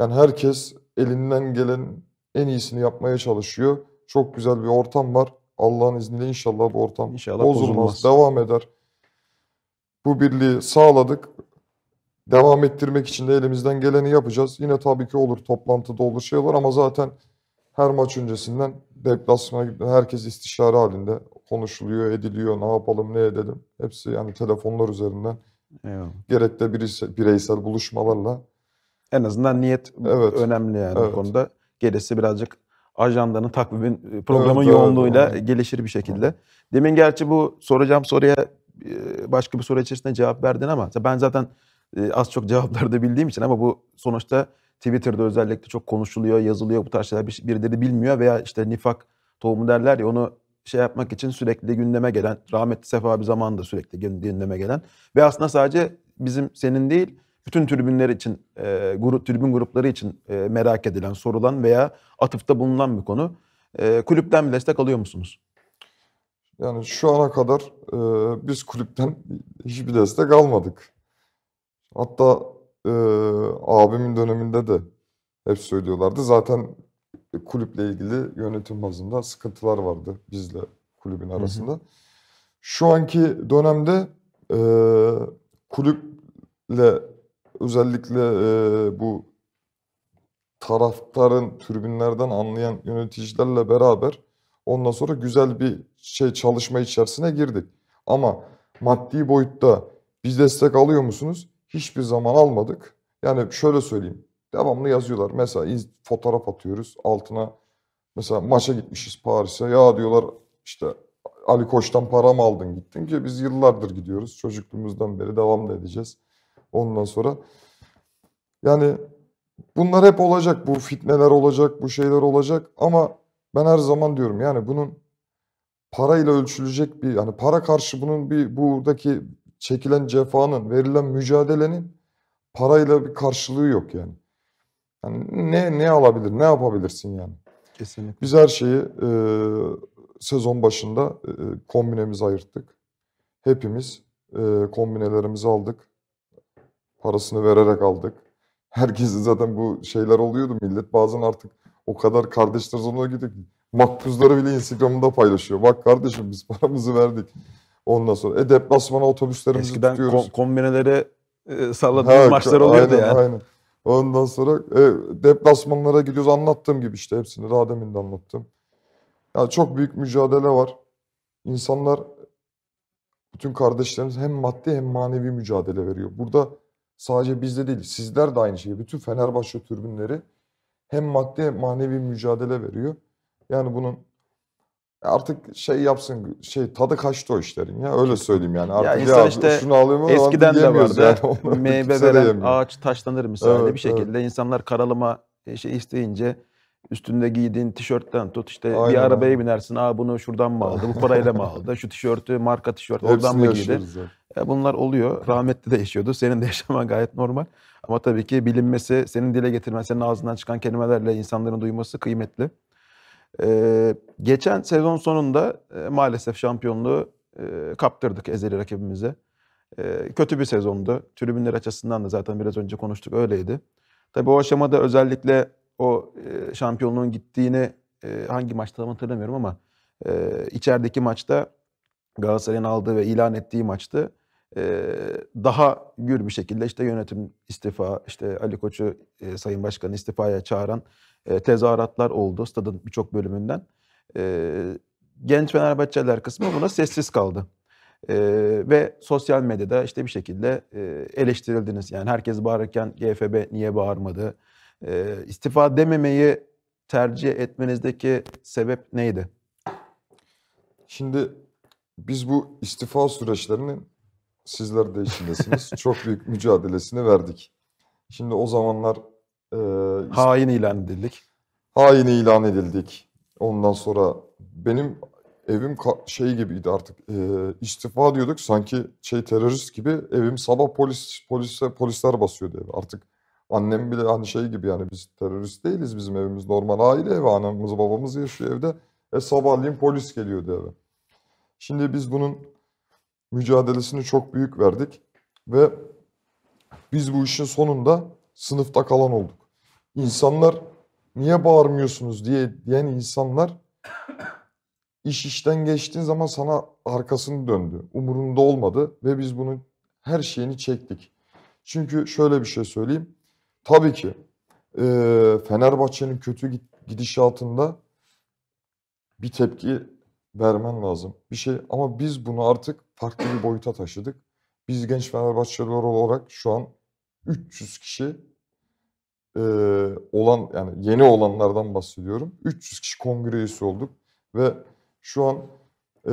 Yani herkes elinden gelen en iyisini yapmaya çalışıyor. Çok güzel bir ortam var. Allah'ın izniyle inşallah bu ortam inşallah bozulmaz, bozulmaz, devam eder. Bu birliği sağladık. Devam ettirmek için de elimizden geleni yapacağız. Yine tabii ki olur, toplantıda olur şeyler ama zaten her maç öncesinden deplasmana gittim. Herkes istişare halinde. Konuşuluyor, ediliyor. Ne yapalım, ne edelim. Hepsi yani telefonlar üzerinden. Eyvallah. Gerek de bireysel, bireysel buluşmalarla. En azından niyet evet. önemli yani evet. bu konuda. Gerisi birazcık ajandanın, takvimin, programın evet, yoğunluğuyla evet. gelişir bir şekilde. Evet. Demin gerçi bu soracağım soruya e, başka bir soru içerisinde cevap verdin ama ben zaten e, az çok cevapları da bildiğim için ama bu sonuçta Twitter'da özellikle çok konuşuluyor, yazılıyor bu tarz şeyler şey, birileri bilmiyor veya işte nifak tohumu derler ya onu şey yapmak için sürekli gündeme gelen, rahmetli Sefa bir zamanında sürekli gündeme gelen ve aslında sadece bizim senin değil bütün tribünler için, e, grup, tribün grupları için e, merak edilen, sorulan veya atıfta bulunan bir konu. E, kulüpten bir destek alıyor musunuz? Yani şu ana kadar e, biz kulüpten hiçbir destek almadık. Hatta e, abimin döneminde de hep söylüyorlardı. Zaten kulüple ilgili yönetim bazında sıkıntılar vardı bizle kulübün arasında. Hı hı. Şu anki dönemde e, kulüple özellikle e, bu taraftarın tribünlerden anlayan yöneticilerle beraber ondan sonra güzel bir şey çalışma içerisine girdik. Ama maddi boyutta biz destek alıyor musunuz? hiçbir zaman almadık. Yani şöyle söyleyeyim. Devamlı yazıyorlar. Mesela iz, fotoğraf atıyoruz. Altına mesela maça gitmişiz Paris'e. Ya diyorlar işte Ali Koç'tan para mı aldın gittin ki biz yıllardır gidiyoruz. Çocukluğumuzdan beri devam edeceğiz. Ondan sonra yani bunlar hep olacak. Bu fitneler olacak, bu şeyler olacak ama ben her zaman diyorum yani bunun parayla ölçülecek bir yani para karşı bunun bir buradaki çekilen cefanın, verilen mücadelenin parayla bir karşılığı yok yani. yani ne ne alabilir, ne yapabilirsin yani? Kesinlikle. Biz her şeyi e, sezon başında e, kombinemizi ayırttık. Hepimiz e, kombinelerimizi aldık. Parasını vererek aldık. Herkesin zaten bu şeyler oluyordu. Millet bazen artık o kadar kardeşler zoruna gidiyor ki makbuzları bile Instagram'da paylaşıyor. Bak kardeşim biz paramızı verdik. Ondan sonra e deplasmana otobüslerimizi Eskiden tutuyoruz. Eskiden kombinelere e, salladığımız maçlar oluyordu aynen, yani. Aynen. Ondan sonra e, deplasmanlara gidiyoruz anlattığım gibi işte hepsini daha demin de anlattım. Yani çok büyük mücadele var. İnsanlar bütün kardeşlerimiz hem maddi hem manevi mücadele veriyor. Burada sadece bizde değil sizler de aynı şeyi. Bütün Fenerbahçe türbünleri hem maddi hem manevi mücadele veriyor. Yani bunun artık şey yapsın şey tadı kaçtı o işlerin ya öyle söyleyeyim yani artık ya, ya işte şunu alıyorum eskiden de vardı yani. meyve veren ağaç taşlanır misali evet, bir şekilde evet. insanlar karalama e, şey isteyince üstünde giydiğin tişörtten tut işte Aynen. bir arabaya binersin aa bunu şuradan mı aldı bu parayla mı aldı şu tişörtü marka tişört oradan mı giydi ya. E, bunlar oluyor rahmetli de yaşıyordu senin de yaşaman gayet normal ama tabii ki bilinmesi senin dile getirmen senin ağzından çıkan kelimelerle insanların duyması kıymetli ee, geçen sezon sonunda e, maalesef şampiyonluğu e, kaptırdık ezeli rakibimize. Ee, kötü bir sezondu. Tribünler açısından da zaten biraz önce konuştuk öyleydi. Tabii o aşamada özellikle o e, şampiyonluğun gittiğini e, hangi maçta hatırlamıyorum ama e, içerideki maçta Galatasaray'ın aldığı ve ilan ettiği maçtı. daha gür bir şekilde işte yönetim istifa, işte Ali Koç'u Sayın Başkan istifaya çağıran e, tezahüratlar oldu stadın birçok bölümünden. E, genç Fenerbahçeliler kısmı buna sessiz kaldı. E, ve sosyal medyada işte bir şekilde e, eleştirildiniz. Yani herkes bağırırken GFB niye bağırmadı? E, istifa dememeyi tercih etmenizdeki sebep neydi? Şimdi biz bu istifa süreçlerinin sizler de içindesiniz. çok büyük mücadelesini verdik. Şimdi o zamanlar ee, hain ilan edildik. Hain ilan edildik. Ondan sonra benim evim şey gibiydi artık e, istifa diyorduk sanki şey terörist gibi evim sabah polis polise polisler basıyordu evi artık annem bile hani şey gibi yani biz terörist değiliz bizim evimiz normal aile evi anamız babamız yaşıyor evde e sabahleyin polis geliyordu eve. Şimdi biz bunun mücadelesini çok büyük verdik ve biz bu işin sonunda sınıfta kalan olduk. İnsanlar niye bağırmıyorsunuz diye diyen insanlar iş işten geçtiğin zaman sana arkasını döndü. Umurunda olmadı ve biz bunun her şeyini çektik. Çünkü şöyle bir şey söyleyeyim. Tabii ki e, Fenerbahçe'nin kötü gidişatında bir tepki vermen lazım. Bir şey ama biz bunu artık farklı bir boyuta taşıdık. Biz genç Fenerbahçeliler olarak şu an 300 kişi e, olan yani yeni olanlardan bahsediyorum. 300 kişi kongre üyesi olduk ve şu an e,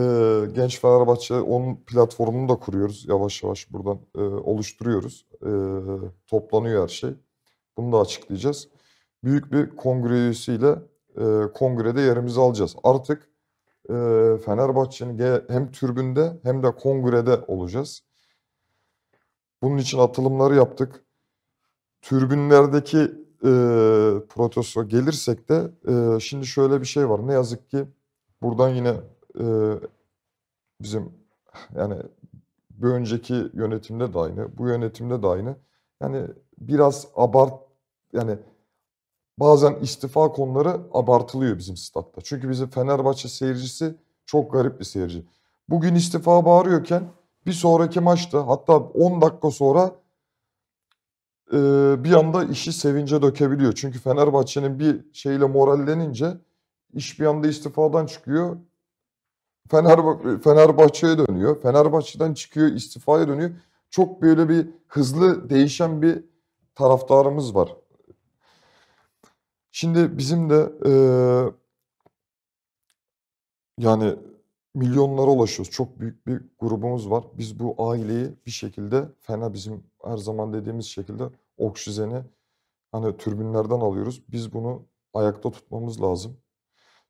Genç Fenerbahçe onun platformunu da kuruyoruz. Yavaş yavaş buradan e, oluşturuyoruz. E, toplanıyor her şey. Bunu da açıklayacağız. Büyük bir kongre üyesiyle e, kongrede yerimizi alacağız. Artık e, Fenerbahçe'nin hem türbünde hem de kongrede olacağız. Bunun için atılımları yaptık. Türbünlerdeki e, protesto gelirsek de e, şimdi şöyle bir şey var. Ne yazık ki buradan yine e, bizim yani bir önceki yönetimde de aynı, bu yönetimde de aynı. Yani biraz abart yani bazen istifa konuları abartılıyor bizim statta. Çünkü bizim Fenerbahçe seyircisi çok garip bir seyirci. Bugün istifa bağırıyorken bir sonraki maçta hatta 10 dakika sonra ee, bir anda işi sevince dökebiliyor. Çünkü Fenerbahçe'nin bir şeyle morallenince iş bir anda istifadan çıkıyor. Fenerbahçe, Fenerbahçe'ye dönüyor. Fenerbahçe'den çıkıyor, istifaya dönüyor. Çok böyle bir hızlı değişen bir taraftarımız var. Şimdi bizim de e, yani milyonlara ulaşıyoruz. Çok büyük bir grubumuz var. Biz bu aileyi bir şekilde fena bizim her zaman dediğimiz şekilde oksijeni hani türbinlerden alıyoruz. Biz bunu ayakta tutmamız lazım.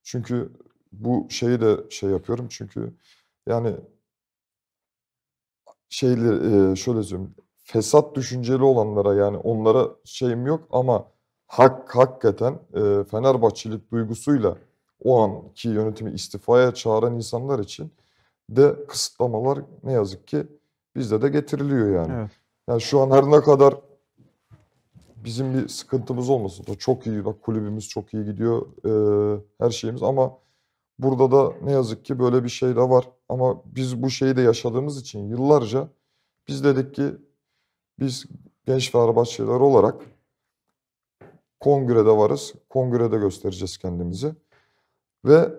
Çünkü bu şeyi de şey yapıyorum çünkü yani şeyleri e, şöyle söyleyeyim fesat düşünceli olanlara yani onlara şeyim yok ama hak hakikaten e, Fenerbahçelik duygusuyla o anki yönetimi istifaya çağıran insanlar için de kısıtlamalar ne yazık ki bizde de getiriliyor yani. Evet. Yani şu an her ne kadar bizim bir sıkıntımız olmasın. Da çok iyi bak kulübümüz çok iyi gidiyor e, her şeyimiz ama burada da ne yazık ki böyle bir şey de var. Ama biz bu şeyi de yaşadığımız için yıllarca biz dedik ki biz genç Fenerbahçeliler olarak kongrede varız. Kongrede göstereceğiz kendimizi. Ve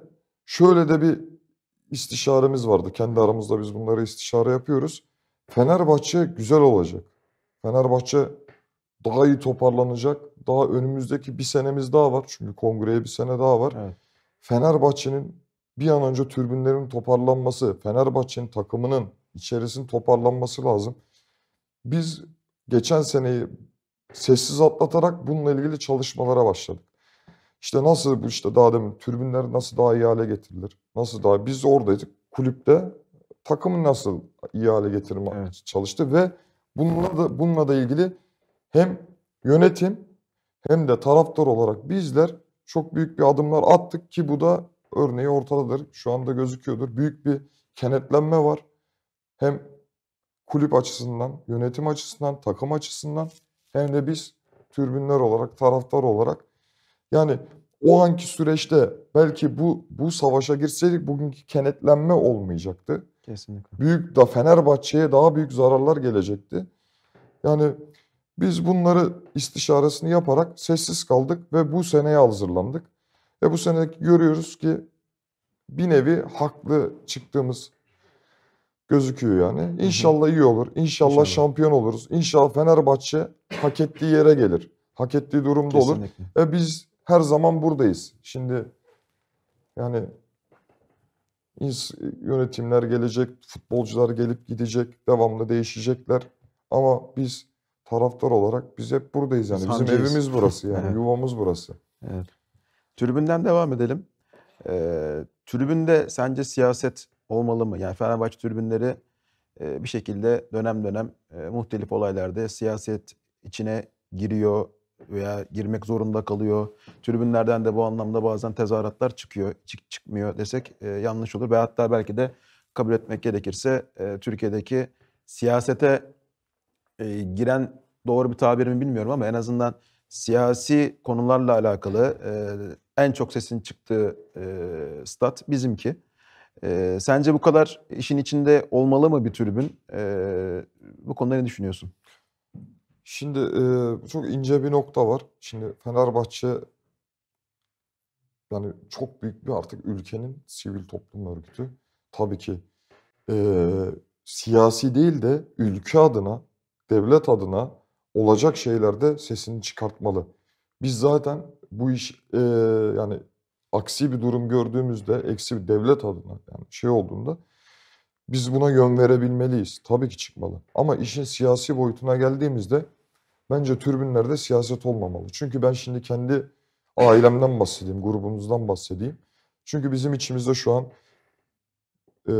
şöyle de bir istişaremiz vardı. Kendi aramızda biz bunları istişare yapıyoruz. Fenerbahçe güzel olacak. Fenerbahçe daha iyi toparlanacak. Daha önümüzdeki bir senemiz daha var. Çünkü kongreye bir sene daha var. Evet. Fenerbahçe'nin bir an önce türbünlerin toparlanması, Fenerbahçe'nin takımının içerisinin toparlanması lazım. Biz geçen seneyi sessiz atlatarak bununla ilgili çalışmalara başladık. İşte nasıl bu işte daha demin türbinler nasıl daha iyi hale getirilir? Nasıl daha biz oradaydık kulüpte takımı nasıl iyi hale getirme evet. çalıştı ve bununla da bununla da ilgili hem yönetim hem de taraftar olarak bizler çok büyük bir adımlar attık ki bu da örneği ortadadır. Şu anda gözüküyordur. Büyük bir kenetlenme var. Hem kulüp açısından, yönetim açısından, takım açısından hem de biz türbünler olarak, taraftar olarak yani o anki süreçte belki bu bu savaşa girseydik bugünkü kenetlenme olmayacaktı. Kesinlikle. Büyük da Fenerbahçe'ye daha büyük zararlar gelecekti. Yani biz bunları istişaresini yaparak sessiz kaldık ve bu seneye hazırlandık. Ve bu sene görüyoruz ki bir nevi haklı çıktığımız gözüküyor yani. İnşallah iyi olur. İnşallah, İnşallah. şampiyon oluruz. İnşallah Fenerbahçe hak ettiği yere gelir. Hak ettiği durumda Kesinlikle. olur. Ve biz her zaman buradayız. Şimdi yani yönetimler gelecek, futbolcular gelip gidecek, devamlı değişecekler. Ama biz taraftar olarak biz hep buradayız yani. Bizim evimiz burası yani, evet. yuvamız burası. Evet. Tribünden devam edelim. Ee, tribünde sence siyaset olmalı mı? Yani Fenerbahçe tribünleri e, bir şekilde dönem dönem e, muhtelif olaylarda siyaset içine giriyor, veya girmek zorunda kalıyor. Tribünlerden de bu anlamda bazen tezahüratlar çıkıyor, çık çıkmıyor desek e, yanlış olur. Ve hatta belki de kabul etmek gerekirse e, Türkiye'deki siyasete e, giren doğru bir tabir bilmiyorum ama en azından siyasi konularla alakalı e, en çok sesin çıktığı e, stat bizimki. E, sence bu kadar işin içinde olmalı mı bir tribün? E, bu konuda ne düşünüyorsun? Şimdi e, çok ince bir nokta var. Şimdi Fenerbahçe yani çok büyük bir artık ülkenin sivil toplum örgütü. Tabii ki e, siyasi değil de ülke adına, devlet adına olacak şeylerde sesini çıkartmalı. Biz zaten bu iş e, yani aksi bir durum gördüğümüzde, eksi bir devlet adına yani şey olduğunda biz buna yön verebilmeliyiz. Tabii ki çıkmalı. Ama işin siyasi boyutuna geldiğimizde bence türbünlerde siyaset olmamalı. Çünkü ben şimdi kendi ailemden bahsedeyim, grubumuzdan bahsedeyim. Çünkü bizim içimizde şu an e,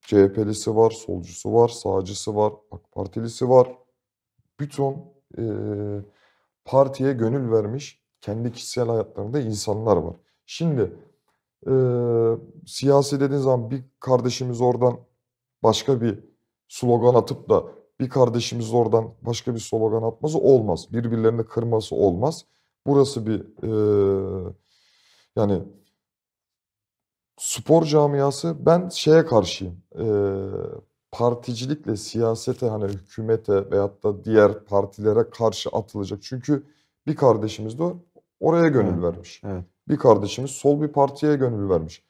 CHP'lisi var, solcusu var, sağcısı var, AK Partilisi var. Bütün e, partiye gönül vermiş kendi kişisel hayatlarında insanlar var. Şimdi e, siyasi dediğin zaman bir kardeşimiz oradan başka bir slogan atıp da bir kardeşimiz oradan başka bir slogan atması olmaz. Birbirlerini kırması olmaz. Burası bir e, yani spor camiası ben şeye karşıyım. E, particilikle siyasete hani hükümete veyahut da diğer partilere karşı atılacak. Çünkü bir kardeşimiz de oraya gönül evet. vermiş. Evet bir kardeşimiz sol bir partiye gönül vermiş.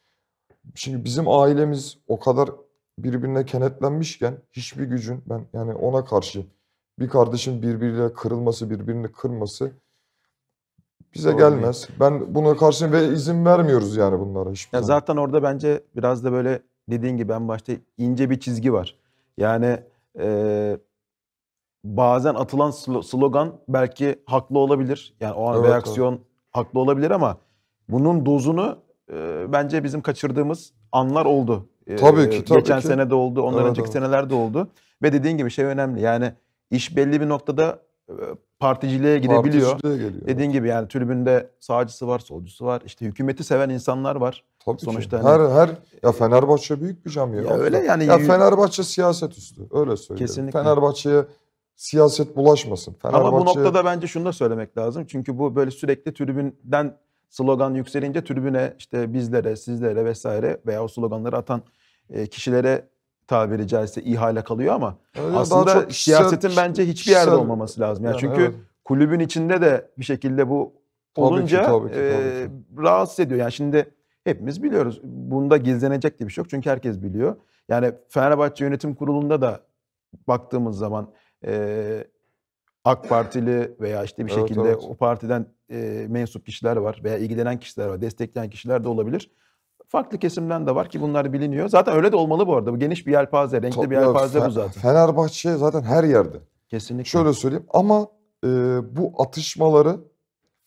Şimdi bizim ailemiz o kadar birbirine kenetlenmişken hiçbir gücün ben yani ona karşı Bir kardeşin birbiriyle kırılması, birbirini kırması bize Doğru gelmez. Değil. Ben buna karşı ve izin vermiyoruz yani bunlara hiçbir. Ya zaten orada bence biraz da böyle dediğin gibi ben başta ince bir çizgi var. Yani e, bazen atılan slogan belki haklı olabilir. Yani o an evet, reaksiyon evet. haklı olabilir ama bunun dozunu e, bence bizim kaçırdığımız anlar oldu. E, tabii ki e, tabii Geçen ki. sene de oldu, ondan evet, önceki evet. senelerde oldu. Ve dediğin gibi şey önemli yani iş belli bir noktada e, particiliğe gidebiliyor. geliyor. Dediğin gibi yani tribünde sağcısı var, solcusu var. İşte hükümeti seven insanlar var. Tabii Sonuçta ki. Hani, her her ya Fenerbahçe büyük bir cami. Ya, ya öyle yani. Ya Fenerbahçe siyaset üstü. Öyle söyleyeyim. Kesinlikle. Fenerbahçe'ye siyaset bulaşmasın. Fenerbahçe... Ama bu noktada bence şunu da söylemek lazım. Çünkü bu böyle sürekli tribünden slogan yükselince tribüne işte bizlere, sizlere vesaire veya o sloganları atan e, kişilere tabiri caizse ihale kalıyor ama Öyle aslında çok kişisel, siyasetin bence hiçbir yerde kişisel, olmaması lazım. Yani, yani çünkü evet. kulübün içinde de bir şekilde bu tabii olunca ki, tabii ki, tabii e, rahatsız ediyor. Yani şimdi hepimiz biliyoruz. Bunda gizlenecek diye bir şey yok çünkü herkes biliyor. Yani Fenerbahçe Yönetim Kurulu'nda da baktığımız zaman e, AK Partili veya işte bir evet, şekilde evet. o partiden e, mensup kişiler var veya ilgilenen kişiler var, destekleyen kişiler de olabilir. Farklı kesimden de var ki bunlar biliniyor. Zaten öyle de olmalı bu arada. Bu geniş bir yelpaze, renkli Tabii bir yelpaze bu zaten. Fenerbahçe zaten her yerde. Kesinlikle. Şöyle söyleyeyim ama e, bu atışmaları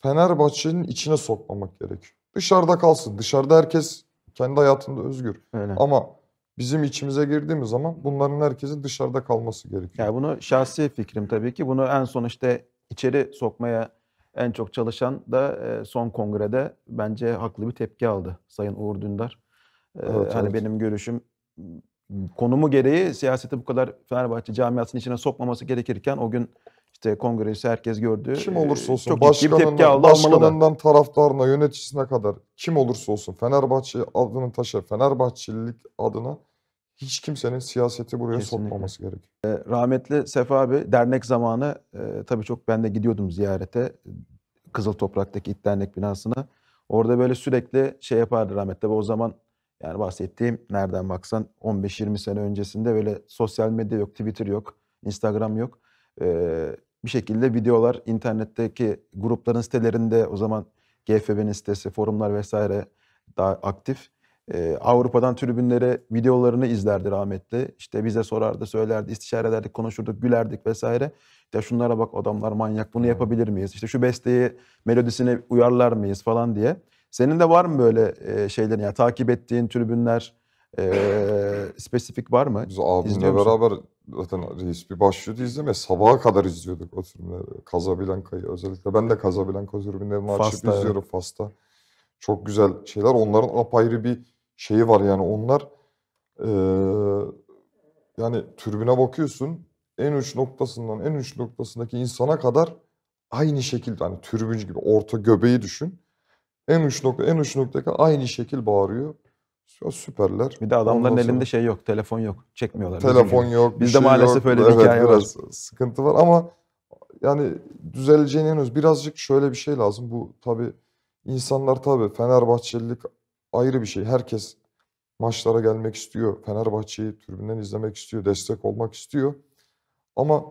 Fenerbahçe'nin içine sokmamak gerekiyor. Dışarıda kalsın. Dışarıda herkes kendi hayatında özgür. Öyle. Ama bizim içimize girdiğimiz zaman bunların herkesin dışarıda kalması gerekiyor. Yani bunu şahsi fikrim tabii ki. Bunu en son işte içeri sokmaya en çok çalışan da e, son kongrede bence haklı bir tepki aldı Sayın Uğur Dündar. E, evet, hani evet. benim görüşüm konumu gereği siyaseti bu kadar Fenerbahçe camiasının içine sokmaması gerekirken o gün işte kongresi herkes gördü. Kim e, olursa olsun çok başkanından, aldı, başkanından taraftarına, yöneticisine kadar kim olursa olsun Fenerbahçe adını taşı Fenerbahçelilik adına hiç kimsenin siyaseti buraya Kesinlikle. sokmaması gerek. E, rahmetli Sefa abi dernek zamanı e, tabii çok ben de gidiyordum ziyarete e, Kızıl Toprak'taki İt Dernek binasına. Orada böyle sürekli şey yapardı rahmetli. O zaman yani bahsettiğim nereden baksan 15-20 sene öncesinde böyle sosyal medya yok, Twitter yok, Instagram yok. Ee, bir şekilde videolar internetteki grupların sitelerinde o zaman GFB'nin sitesi, forumlar vesaire daha aktif. E, Avrupa'dan tribünlere videolarını izlerdi rahmetli. İşte bize sorardı, söylerdi, istişare ederdik, konuşurduk, gülerdik vesaire. Ya şunlara bak adamlar manyak bunu yapabilir miyiz? İşte şu besteyi melodisine uyarlar mıyız falan diye. Senin de var mı böyle e, şeylerin ya yani takip ettiğin tribünler e, spesifik var mı? Biz abimle beraber zaten reis bir başlıyordu izleme Sabaha kadar izliyorduk o tribünleri. Casablanca'yı özellikle. Ben de Casablanca tribünlerini açıp Fas'ta, izliyorum Fas'ta. Çok güzel şeyler. Onların apayrı bir şeyi var yani onlar e, yani türbüne bakıyorsun en uç noktasından en uç noktasındaki insana kadar aynı şekilde hani türbüncü gibi orta göbeği düşün. En uç nokta en uç noktadaki aynı şekil bağırıyor. Ya süperler. Bir de adamların Ondan elinde şey yok, telefon yok. Çekmiyorlar. Telefon bizim yok. Bizde şey maalesef yok. öyle bir evet, hikaye biraz var. sıkıntı var ama yani düzeleceğini henüz birazcık şöyle bir şey lazım. Bu tabi insanlar tabi Fenerbahçelilik ayrı bir şey. Herkes maçlara gelmek istiyor. Fenerbahçe'yi türbünden izlemek istiyor. Destek olmak istiyor. Ama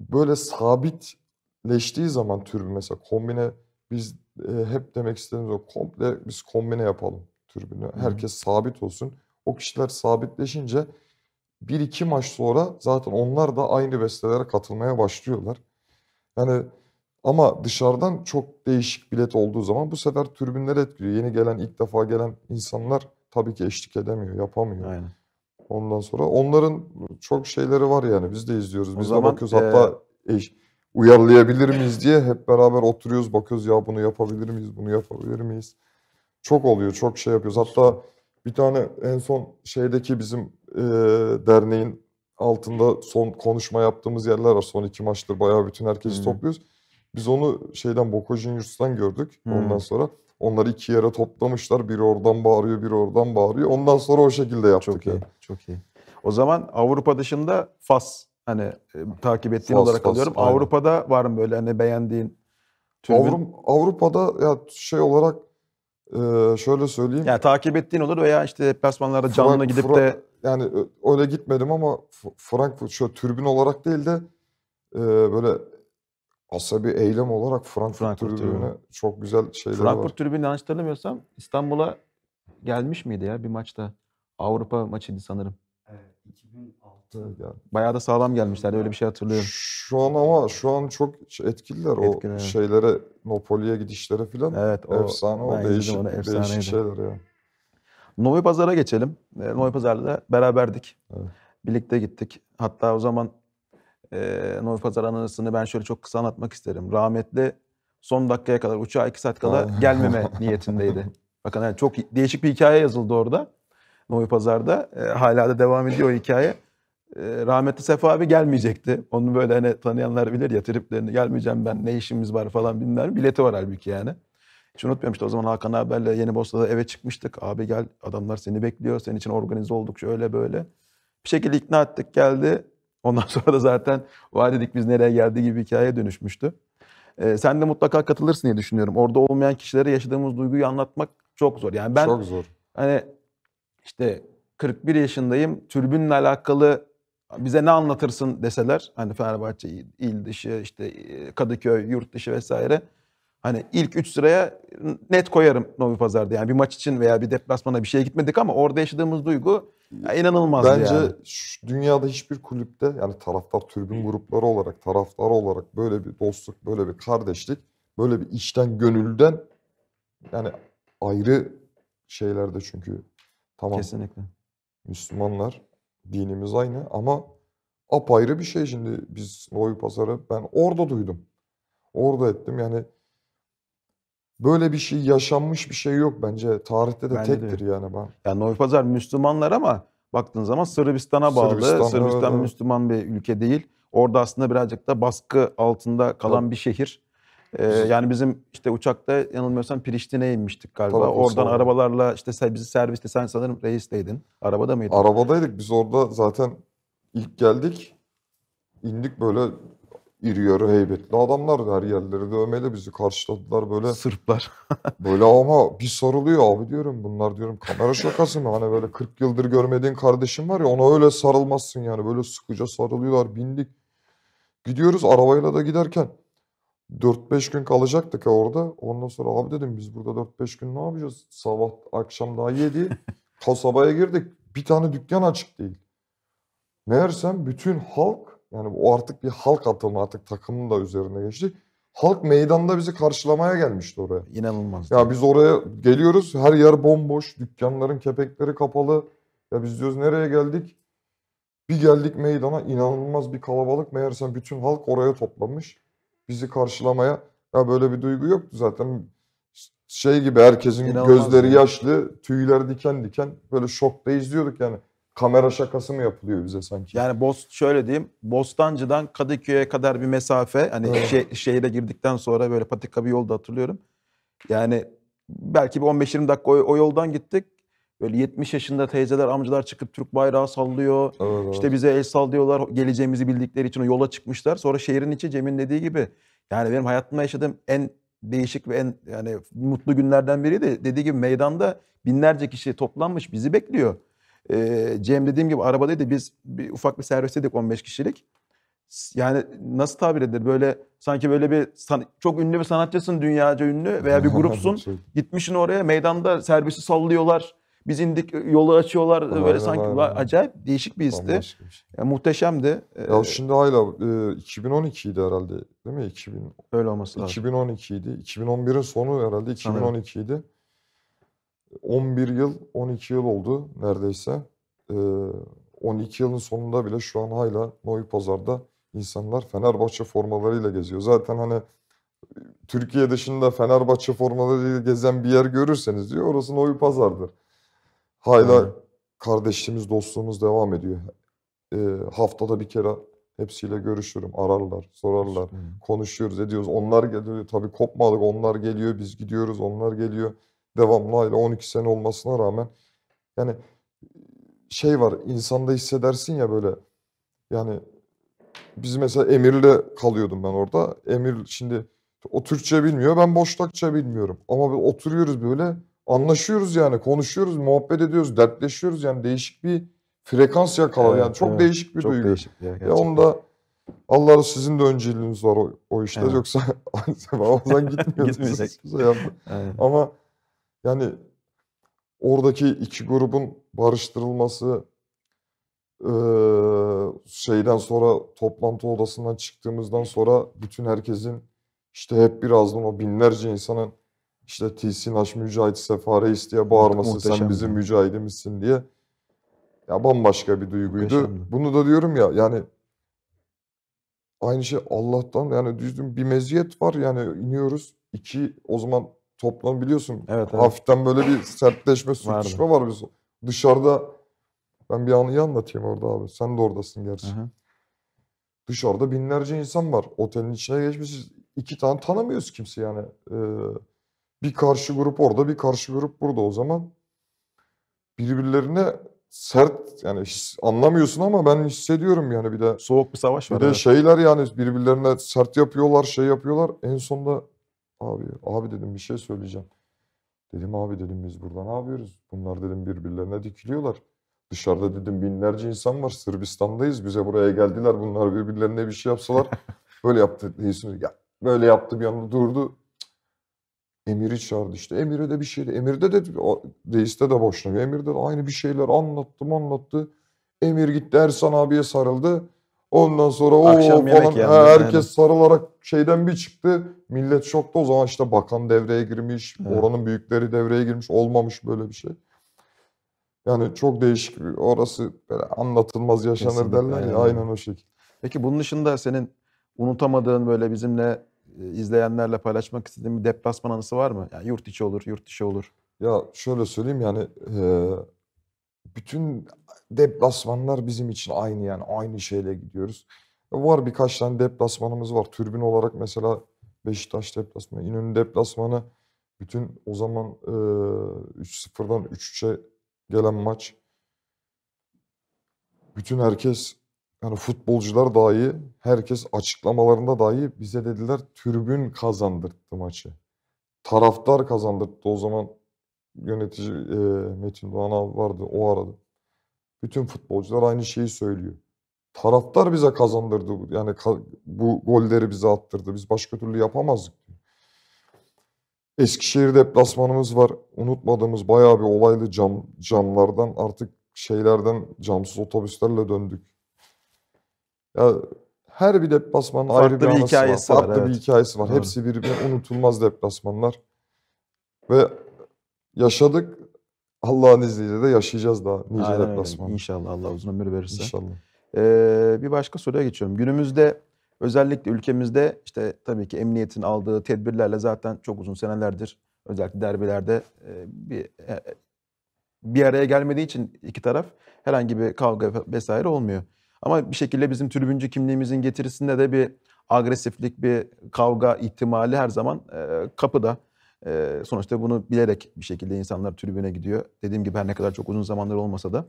böyle sabitleştiği zaman tribün mesela kombine biz e, hep demek istediğimiz o komple biz kombine yapalım türbünü. Herkes Hı. sabit olsun. O kişiler sabitleşince bir iki maç sonra zaten onlar da aynı bestelere katılmaya başlıyorlar. Yani ama dışarıdan çok değişik bilet olduğu zaman bu sefer tribünler etkiliyor. Yeni gelen, ilk defa gelen insanlar tabii ki eşlik edemiyor, yapamıyor. Aynen. Ondan sonra onların çok şeyleri var yani. Biz de izliyoruz, o biz zaman, de bakıyoruz. E... Hatta eş, uyarlayabilir miyiz diye hep beraber oturuyoruz, bakıyoruz. Ya bunu yapabilir miyiz, bunu yapabilir miyiz? Çok oluyor, çok şey yapıyoruz. Hatta bir tane en son şeydeki bizim e, derneğin altında son konuşma yaptığımız yerler var. Son iki maçtır bayağı bütün herkesi hmm. topluyoruz. Biz onu şeyden Boko Juniors'tan gördük hmm. ondan sonra. Onları iki yere toplamışlar. Biri oradan bağırıyor, biri oradan bağırıyor. Ondan sonra o şekilde yaptık. Çok iyi, çok iyi. O zaman Avrupa dışında Fas hani e, takip ettiğin fas, olarak alıyorum. Avrupa'da var mı böyle hani beğendiğin türbün? Avru, Avrupa'da ya şey olarak e, şöyle söyleyeyim. Yani takip ettiğin olur veya işte deplasmanlarda canlı Frank, gidip Frank, de yani öyle gitmedim ama Frankfurt şöyle türbün olarak değil de e, böyle aslında bir eylem olarak Frankfurt, Frankfurt tribünü tribünü. çok güzel şeyler var. Frankfurt tribünü yanlış hatırlamıyorsam İstanbul'a gelmiş miydi ya bir maçta? Avrupa maçıydı sanırım. Evet, 2006. Yani. Bayağı da sağlam gelmişlerdi öyle bir şey hatırlıyorum. Şu an ama şu an çok etkililer o Etkili, evet. şeylere, Napoli'ye gidişlere falan. Evet, o, efsane o ben değişik, ona, değişik şeyler ya. Novi Pazar'a geçelim. E, Novi Pazar'da beraberdik. Evet. Birlikte gittik. Hatta o zaman e, Noel Pazar anısını ben şöyle çok kısa anlatmak isterim. Rahmetli son dakikaya kadar uçağa iki saat kala gelmeme niyetindeydi. Bakın yani çok değişik bir hikaye yazıldı orada. Novi Pazar'da. E, hala da devam ediyor o hikaye. E, rahmetli Sefa abi gelmeyecekti. Onu böyle hani tanıyanlar bilir ya triplerini. Gelmeyeceğim ben ne işimiz var falan bilmem. Bileti var halbuki yani. Hiç unutmamıştı o zaman Hakan Haber'le Yeni Bosna'da eve çıkmıştık. Abi gel adamlar seni bekliyor. Senin için organize olduk şöyle böyle. Bir şekilde ikna ettik geldi. Ondan sonra da zaten vay dedik biz nereye geldi gibi hikaye dönüşmüştü. Ee, sen de mutlaka katılırsın diye düşünüyorum. Orada olmayan kişilere yaşadığımız duyguyu anlatmak çok zor. Yani ben çok zor. Hani işte 41 yaşındayım. Türbünle alakalı bize ne anlatırsın deseler hani Fenerbahçe il, il dışı işte e, Kadıköy yurt dışı vesaire. Hani ilk 3 sıraya net koyarım Novi Pazar'da. Yani bir maç için veya bir deplasmana bir şeye gitmedik ama orada yaşadığımız duygu ya inanılmaz Bence yani. dünyada hiçbir kulüpte yani taraftar tribün grupları olarak, taraftar olarak böyle bir dostluk, böyle bir kardeşlik, böyle bir içten gönülden yani ayrı şeylerde çünkü tamam. Kesinlikle. Müslümanlar dinimiz aynı ama apayrı bir şey şimdi biz Noyu Pazarı ben orada duydum. Orada ettim yani Böyle bir şey yaşanmış bir şey yok bence. Tarihte de bence tektir de. yani ben. Yani Noypazar Müslümanlar ama baktığın zaman Sırbistan'a bağlı. Sırbistan, Müslüman bir ülke değil. Orada aslında birazcık da baskı altında kalan evet. bir şehir. Ee, yani bizim işte uçakta yanılmıyorsam Priştine'ye inmiştik galiba. Tabii, Oradan sanırım. arabalarla işte bizi serviste sen sanırım reisteydin. Arabada mıydın? Arabadaydık. Biz orada zaten ilk geldik. İndik böyle iri yarı heybetli adamlardı. Her yerleri dövmeyle bizi karşıladılar böyle. Sırplar. böyle ama bir sarılıyor abi diyorum. Bunlar diyorum kamera şakası mı? Hani böyle 40 yıldır görmediğin kardeşim var ya ona öyle sarılmazsın yani. Böyle sıkıca sarılıyorlar bindik. Gidiyoruz arabayla da giderken 4-5 gün kalacaktık orada. Ondan sonra abi dedim biz burada 4-5 gün ne yapacağız? Sabah akşam daha yedi. Kasabaya girdik. Bir tane dükkan açık değil. Meğersem bütün halk yani o artık bir halk atılma artık takımın da üzerine geçti. Halk meydanda bizi karşılamaya gelmişti oraya. İnanılmaz. Ya biz oraya geliyoruz her yer bomboş, dükkanların kepekleri kapalı. Ya biz diyoruz nereye geldik? Bir geldik meydana inanılmaz bir kalabalık. Meğerse bütün halk oraya toplanmış. Bizi karşılamaya ya böyle bir duygu yoktu zaten. Şey gibi herkesin İnanılmaz gözleri yani. yaşlı, tüyler diken diken böyle şokta izliyorduk yani kamera şakası mı yapılıyor bize sanki? Yani Bost şöyle diyeyim. Bostancı'dan Kadıköy'e kadar bir mesafe. Hani evet. şehire girdikten sonra böyle patika bir yolda hatırlıyorum. Yani belki bir 15-20 dakika o, o yoldan gittik. Böyle 70 yaşında teyzeler, amcalar çıkıp Türk bayrağı sallıyor. Evet, İşte bize el sallıyorlar. Geleceğimizi bildikleri için o yola çıkmışlar. Sonra şehrin içi Cem'in dediği gibi. Yani benim hayatımda yaşadığım en değişik ve en yani mutlu günlerden biri de dediği gibi meydanda binlerce kişi toplanmış bizi bekliyor. E, Cem dediğim gibi arabadaydı. Biz bir, ufak bir servisteydik 15 kişilik. Yani nasıl tabir edilir? Böyle sanki böyle bir çok ünlü bir sanatçısın, dünyaca ünlü veya bir grupsun. Şey. Gitmişsin oraya meydanda servisi sallıyorlar. Biz indik e, yolu açıyorlar vay böyle vay sanki vay. acayip değişik bir histi. Şey. Yani muhteşemdi. Ee, ya şimdi hala e, 2012 idi herhalde değil mi? 2000 Öyle olması lazım. 2012 idi. 2011'in sonu herhalde 2012 idi. 11 yıl, 12 yıl oldu neredeyse. 12 ee, yılın sonunda bile şu an hala Noy Pazar'da insanlar Fenerbahçe formalarıyla geziyor. Zaten hani Türkiye dışında Fenerbahçe formalarıyla gezen bir yer görürseniz diyor orası Noy Pazar'dır. Hala hmm. kardeşliğimiz, dostluğumuz devam ediyor. Ee, haftada bir kere hepsiyle görüşürüm. Ararlar, sorarlar. Hmm. Konuşuyoruz, ediyoruz. Onlar geliyor. Tabii kopmadık. Onlar geliyor, biz gidiyoruz. Onlar geliyor devamlı aile 12 sene olmasına rağmen yani şey var insanda hissedersin ya böyle yani biz mesela Emir'le kalıyordum ben orada. Emir şimdi o Türkçe bilmiyor ben Boşnakça bilmiyorum. Ama oturuyoruz böyle anlaşıyoruz yani konuşuyoruz muhabbet ediyoruz dertleşiyoruz yani değişik bir frekans yakalar evet, yani çok evet. değişik bir çok duygu. Değişik ya, ya onda Allah sizin de önceliğiniz var o, o işte evet. yoksa o zaman gitmiyorsunuz. Gitmeyecek. Şey Ama yani oradaki iki grubun barıştırılması şeyden sonra toplantı odasından çıktığımızdan sonra bütün herkesin işte hep birazdan o binlerce insanın işte Tilsin Aş Mücahit sefare diye bağırması Muhteşem. sen bizim mücahidimizsin diye ya bambaşka bir duyguydu. Muhteşemdi. Bunu da diyorum ya yani aynı şey Allah'tan yani düzgün bir meziyet var yani iniyoruz iki o zaman toplam biliyorsun evet, evet. hafiften böyle bir sertleşme, sürtüşme var. Biz dışarıda ben bir anıyı anlatayım orada abi. Sen de oradasın gerçi. Hı hı. Dışarıda binlerce insan var. Otelin içine geçmişiz. İki tane tanımıyoruz kimse yani. Ee, bir karşı grup orada, bir karşı grup burada o zaman. Birbirlerine sert yani his, anlamıyorsun ama ben hissediyorum yani bir de. Soğuk bir savaş var. Bir de evet. şeyler yani birbirlerine sert yapıyorlar, şey yapıyorlar. En sonunda Abi, abi dedim bir şey söyleyeceğim. Dedim abi dedim biz burada ne yapıyoruz? Bunlar dedim birbirlerine dikiliyorlar. Dışarıda dedim binlerce insan var. Sırbistan'dayız. Bize buraya geldiler. Bunlar birbirlerine bir şey yapsalar. böyle yaptı. Değilsin. Ya, böyle yaptı bir anda durdu. Emir'i çağırdı işte. Emir'e de bir şeydi. Emir'de de Reis'te de boşuna. Emir'de de aynı bir şeyler anlattım anlattı. Emir gitti Ersan abiye sarıldı. Ondan sonra o Akşam falan yemek herkes yani. sarılarak şeyden bir çıktı. Millet şokta o zaman işte bakan devreye girmiş, evet. oranın büyükleri devreye girmiş olmamış böyle bir şey. Yani çok değişik bir orası böyle anlatılmaz yaşanır Kesinlikle, derler ya yani. aynen o şekilde. Peki bunun dışında senin unutamadığın böyle bizimle e, izleyenlerle paylaşmak istediğin bir deplasman anısı var mı? Yani yurt içi olur, yurt dışı olur. Ya şöyle söyleyeyim yani e, bütün Deplasmanlar bizim için aynı yani aynı şeyle gidiyoruz. Var birkaç tane deplasmanımız var. Türbün olarak mesela Beşiktaş deplasmanı, İnönü deplasmanı bütün o zaman e, 3-0'dan 3-3'e gelen maç. Bütün herkes yani futbolcular dahi herkes açıklamalarında dahi bize dediler türbün kazandırdı maçı. Taraftar kazandırdı o zaman yönetici e, Metin Doğan abi vardı o aradı. Bütün futbolcular aynı şeyi söylüyor. Taraftar bize kazandırdı. Yani bu golleri bize attırdı. Biz başka türlü yapamazdık. Eskişehir deplasmanımız var. Unutmadığımız bayağı bir olaylı cam, camlardan artık şeylerden camsız otobüslerle döndük. Ya her bir deplasmanın farklı ayrı bir, bir hikayesi var. var. Farklı evet. bir hikayesi var. Hepsi birbirine unutulmaz deplasmanlar. Ve yaşadık Allah'ın izniyle de yaşayacağız daha nice Aynen deplasmanı. İnşallah Allah uzun ömür verirse. İnşallah. Ee, bir başka soruya geçiyorum. Günümüzde özellikle ülkemizde işte tabii ki emniyetin aldığı tedbirlerle zaten çok uzun senelerdir özellikle derbilerde e, bir e, bir araya gelmediği için iki taraf herhangi bir kavga vesaire olmuyor. Ama bir şekilde bizim tribüncü kimliğimizin getirisinde de bir agresiflik, bir kavga ihtimali her zaman e, kapıda. E, sonuçta bunu bilerek bir şekilde insanlar tribüne gidiyor. Dediğim gibi her ne kadar çok uzun zamanlar olmasa da.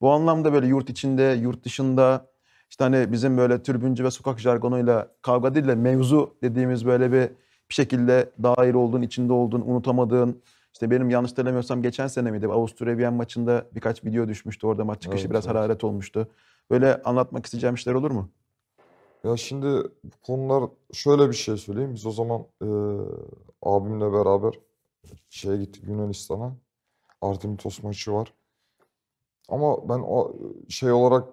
Bu anlamda böyle yurt içinde, yurt dışında işte hani bizim böyle türbüncü ve sokak jargonuyla kavga değil de mevzu dediğimiz böyle bir bir şekilde dair olduğun, içinde olduğun, unutamadığın işte benim yanlış hatırlamıyorsam geçen sene miydi? Avusturya Viyen maçında birkaç video düşmüştü. Orada maç çıkışı evet, biraz evet. hararet olmuştu. Böyle anlatmak isteyeceğim işler olur mu? Ya şimdi bu konular şöyle bir şey söyleyeyim. Biz o zaman e, abimle beraber şeye gittik Yunanistan'a. Artemitos maçı var. Ama ben o şey olarak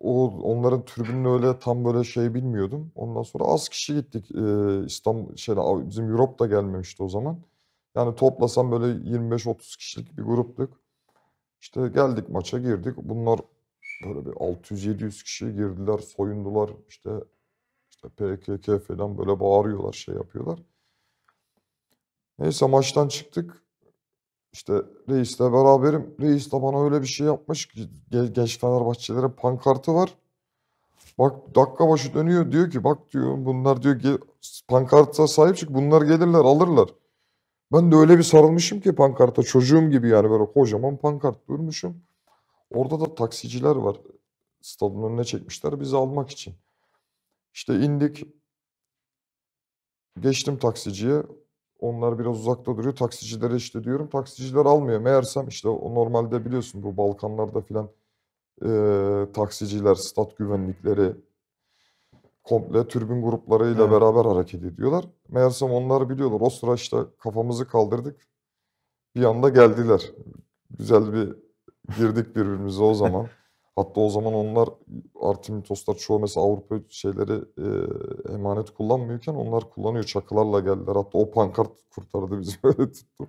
o onların tribününü öyle tam böyle şey bilmiyordum. Ondan sonra az kişi gittik. Ee, İstanbul şey bizim Europe da gelmemişti o zaman. Yani toplasam böyle 25-30 kişilik bir gruptuk. İşte geldik maça girdik. Bunlar böyle bir 600-700 kişi girdiler, soyundular. İşte işte PKK falan böyle bağırıyorlar, şey yapıyorlar. Neyse maçtan çıktık. İşte reisle beraberim. Reis de bana öyle bir şey yapmış ki genç Fenerbahçelere pankartı var. Bak dakika başı dönüyor diyor ki bak diyor bunlar diyor pankarta sahip çık bunlar gelirler alırlar. Ben de öyle bir sarılmışım ki pankarta çocuğum gibi yani böyle kocaman pankart durmuşum. Orada da taksiciler var. Stadın önüne çekmişler bizi almak için. İşte indik. Geçtim taksiciye. Onlar biraz uzakta duruyor. Taksicilere işte diyorum. Taksiciler almıyor. Meğersem işte o normalde biliyorsun bu Balkanlarda filan e, taksiciler, stat güvenlikleri komple türbün gruplarıyla evet. beraber hareket ediyorlar. Meğersem onlar biliyorlar. O sıra işte kafamızı kaldırdık. Bir anda geldiler. Güzel bir girdik birbirimize o zaman. Hatta o zaman onlar Arkimitoslar çoğu mesela Avrupa şeyleri e, emanet kullanmıyorken onlar kullanıyor. Çakılarla geldiler. Hatta o pankart kurtardı bizi böyle tuttu.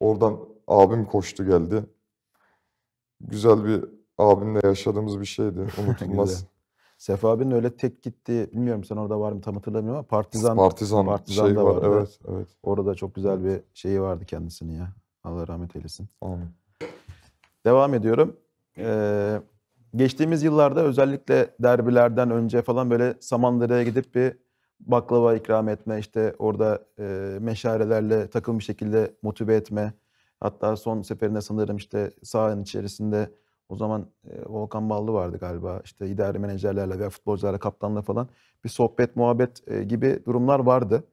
Oradan abim koştu geldi. Güzel bir abimle yaşadığımız bir şeydi. Unutulmaz. Sefa abinin öyle tek gitti. Bilmiyorum sen orada var mı tam hatırlamıyorum ama Partizan. Partizan, Partizan şey da vardı. Var, evet, evet. Orada çok güzel bir şeyi vardı kendisini ya. Allah rahmet eylesin. Amin. Devam ediyorum. Ee, geçtiğimiz yıllarda özellikle derbilerden önce falan böyle Samandıra'ya gidip bir baklava ikram etme, işte orada e, meşarelerle takım bir şekilde motive etme. Hatta son seferinde sanırım işte sahanın içerisinde o zaman e, Volkan Ballı vardı galiba. İşte idari menajerlerle veya futbolcularla, kaptanla falan bir sohbet, muhabbet e, gibi durumlar vardı.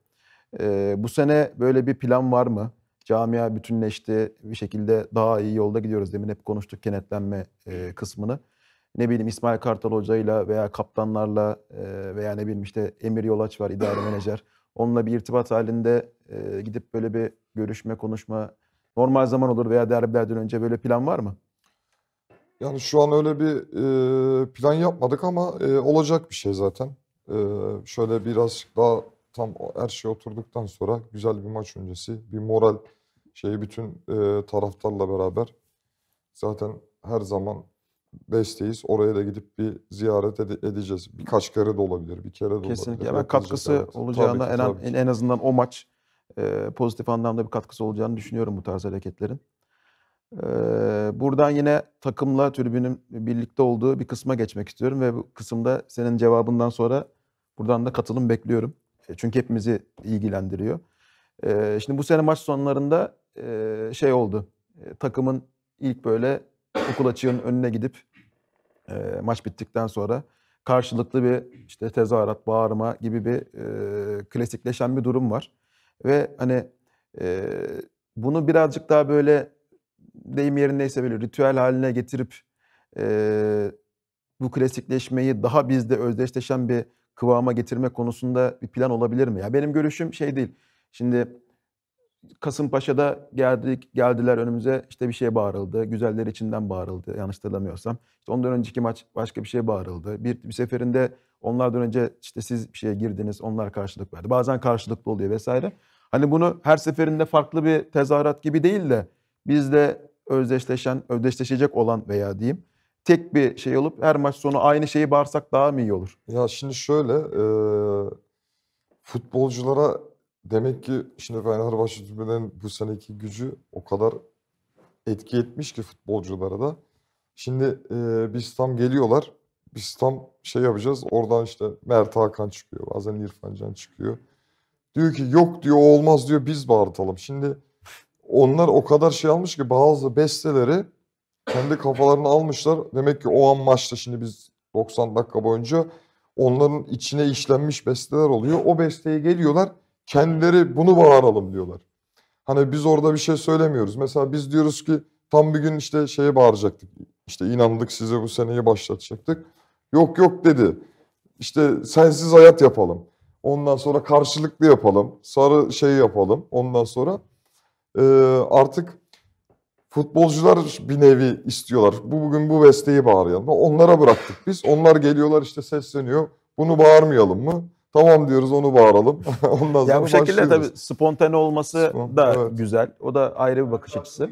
E, bu sene böyle bir plan var mı? Camia bütünleşti. Bir şekilde daha iyi yolda gidiyoruz. Demin hep konuştuk kenetlenme e, kısmını. Ne bileyim İsmail Kartal hocayla veya kaptanlarla e, veya ne bileyim işte Emir Yolaç var idare menajer. Onunla bir irtibat halinde e, gidip böyle bir görüşme, konuşma normal zaman olur veya derbilerden önce böyle plan var mı? Yani şu an öyle bir e, plan yapmadık ama e, olacak bir şey zaten. E, şöyle biraz daha tam her şey oturduktan sonra güzel bir maç öncesi bir moral şeyi bütün e, taraftarla beraber zaten her zaman besteyiz. Oraya da gidip bir ziyaret ede- edeceğiz. Birkaç kere de olabilir, bir kere de olabilir. Kesinlikle. Yani katkısı evet. olacağına en, ki. en azından o maç e, pozitif anlamda bir katkısı olacağını düşünüyorum bu tarz hareketlerin. E, buradan yine takımla tribünün birlikte olduğu bir kısma geçmek istiyorum ve bu kısımda senin cevabından sonra buradan da katılım bekliyorum. E, çünkü hepimizi ilgilendiriyor. E, şimdi bu sene maç sonlarında şey oldu. takımın ilk böyle okul açığının önüne gidip maç bittikten sonra karşılıklı bir işte tezahürat, bağırma gibi bir klasikleşen bir durum var. Ve hani bunu birazcık daha böyle deyim yerindeyse böyle ritüel haline getirip bu klasikleşmeyi daha bizde özdeşleşen bir kıvama getirme konusunda bir plan olabilir mi? Ya benim görüşüm şey değil. Şimdi Kasımpaşa'da geldik, geldiler önümüze işte bir şey bağırıldı. Güzeller içinden bağırıldı yanlış hatırlamıyorsam. İşte ondan önceki maç başka bir şey bağırıldı. Bir, bir seferinde onlardan önce işte siz bir şeye girdiniz onlar karşılık verdi. Bazen karşılıklı oluyor vesaire. Hani bunu her seferinde farklı bir tezahürat gibi değil de bizde özdeşleşen, özdeşleşecek olan veya diyeyim tek bir şey olup her maç sonu aynı şeyi bağırsak daha mı iyi olur? Ya şimdi şöyle e, futbolculara Demek ki şimdi Fenerbahçe Türbe'den bu seneki gücü o kadar etki etmiş ki futbolculara da. Şimdi e, biz tam geliyorlar. Biz tam şey yapacağız. Oradan işte Mert Hakan çıkıyor. Bazen İrfan Can çıkıyor. Diyor ki yok diyor olmaz diyor biz bağırtalım. Şimdi onlar o kadar şey almış ki bazı besteleri kendi kafalarını almışlar. Demek ki o an maçta şimdi biz 90 dakika boyunca onların içine işlenmiş besteler oluyor. O besteye geliyorlar Kendileri bunu bağıralım diyorlar. Hani biz orada bir şey söylemiyoruz. Mesela biz diyoruz ki tam bir gün işte şeye bağıracaktık. İşte inandık size bu seneyi başlatacaktık. Yok yok dedi. İşte sensiz hayat yapalım. Ondan sonra karşılıklı yapalım. Sarı şeyi yapalım. Ondan sonra e, artık futbolcular bir nevi istiyorlar. Bu bugün bu besteyi bağıralım. Onlara bıraktık biz. Onlar geliyorlar işte sesleniyor. Bunu bağırmayalım mı? Tamam diyoruz onu bağıralım. Ondan sonra ya bu şekilde tabii spontane olması Spon, da evet. güzel. O da ayrı bir bakış açısı.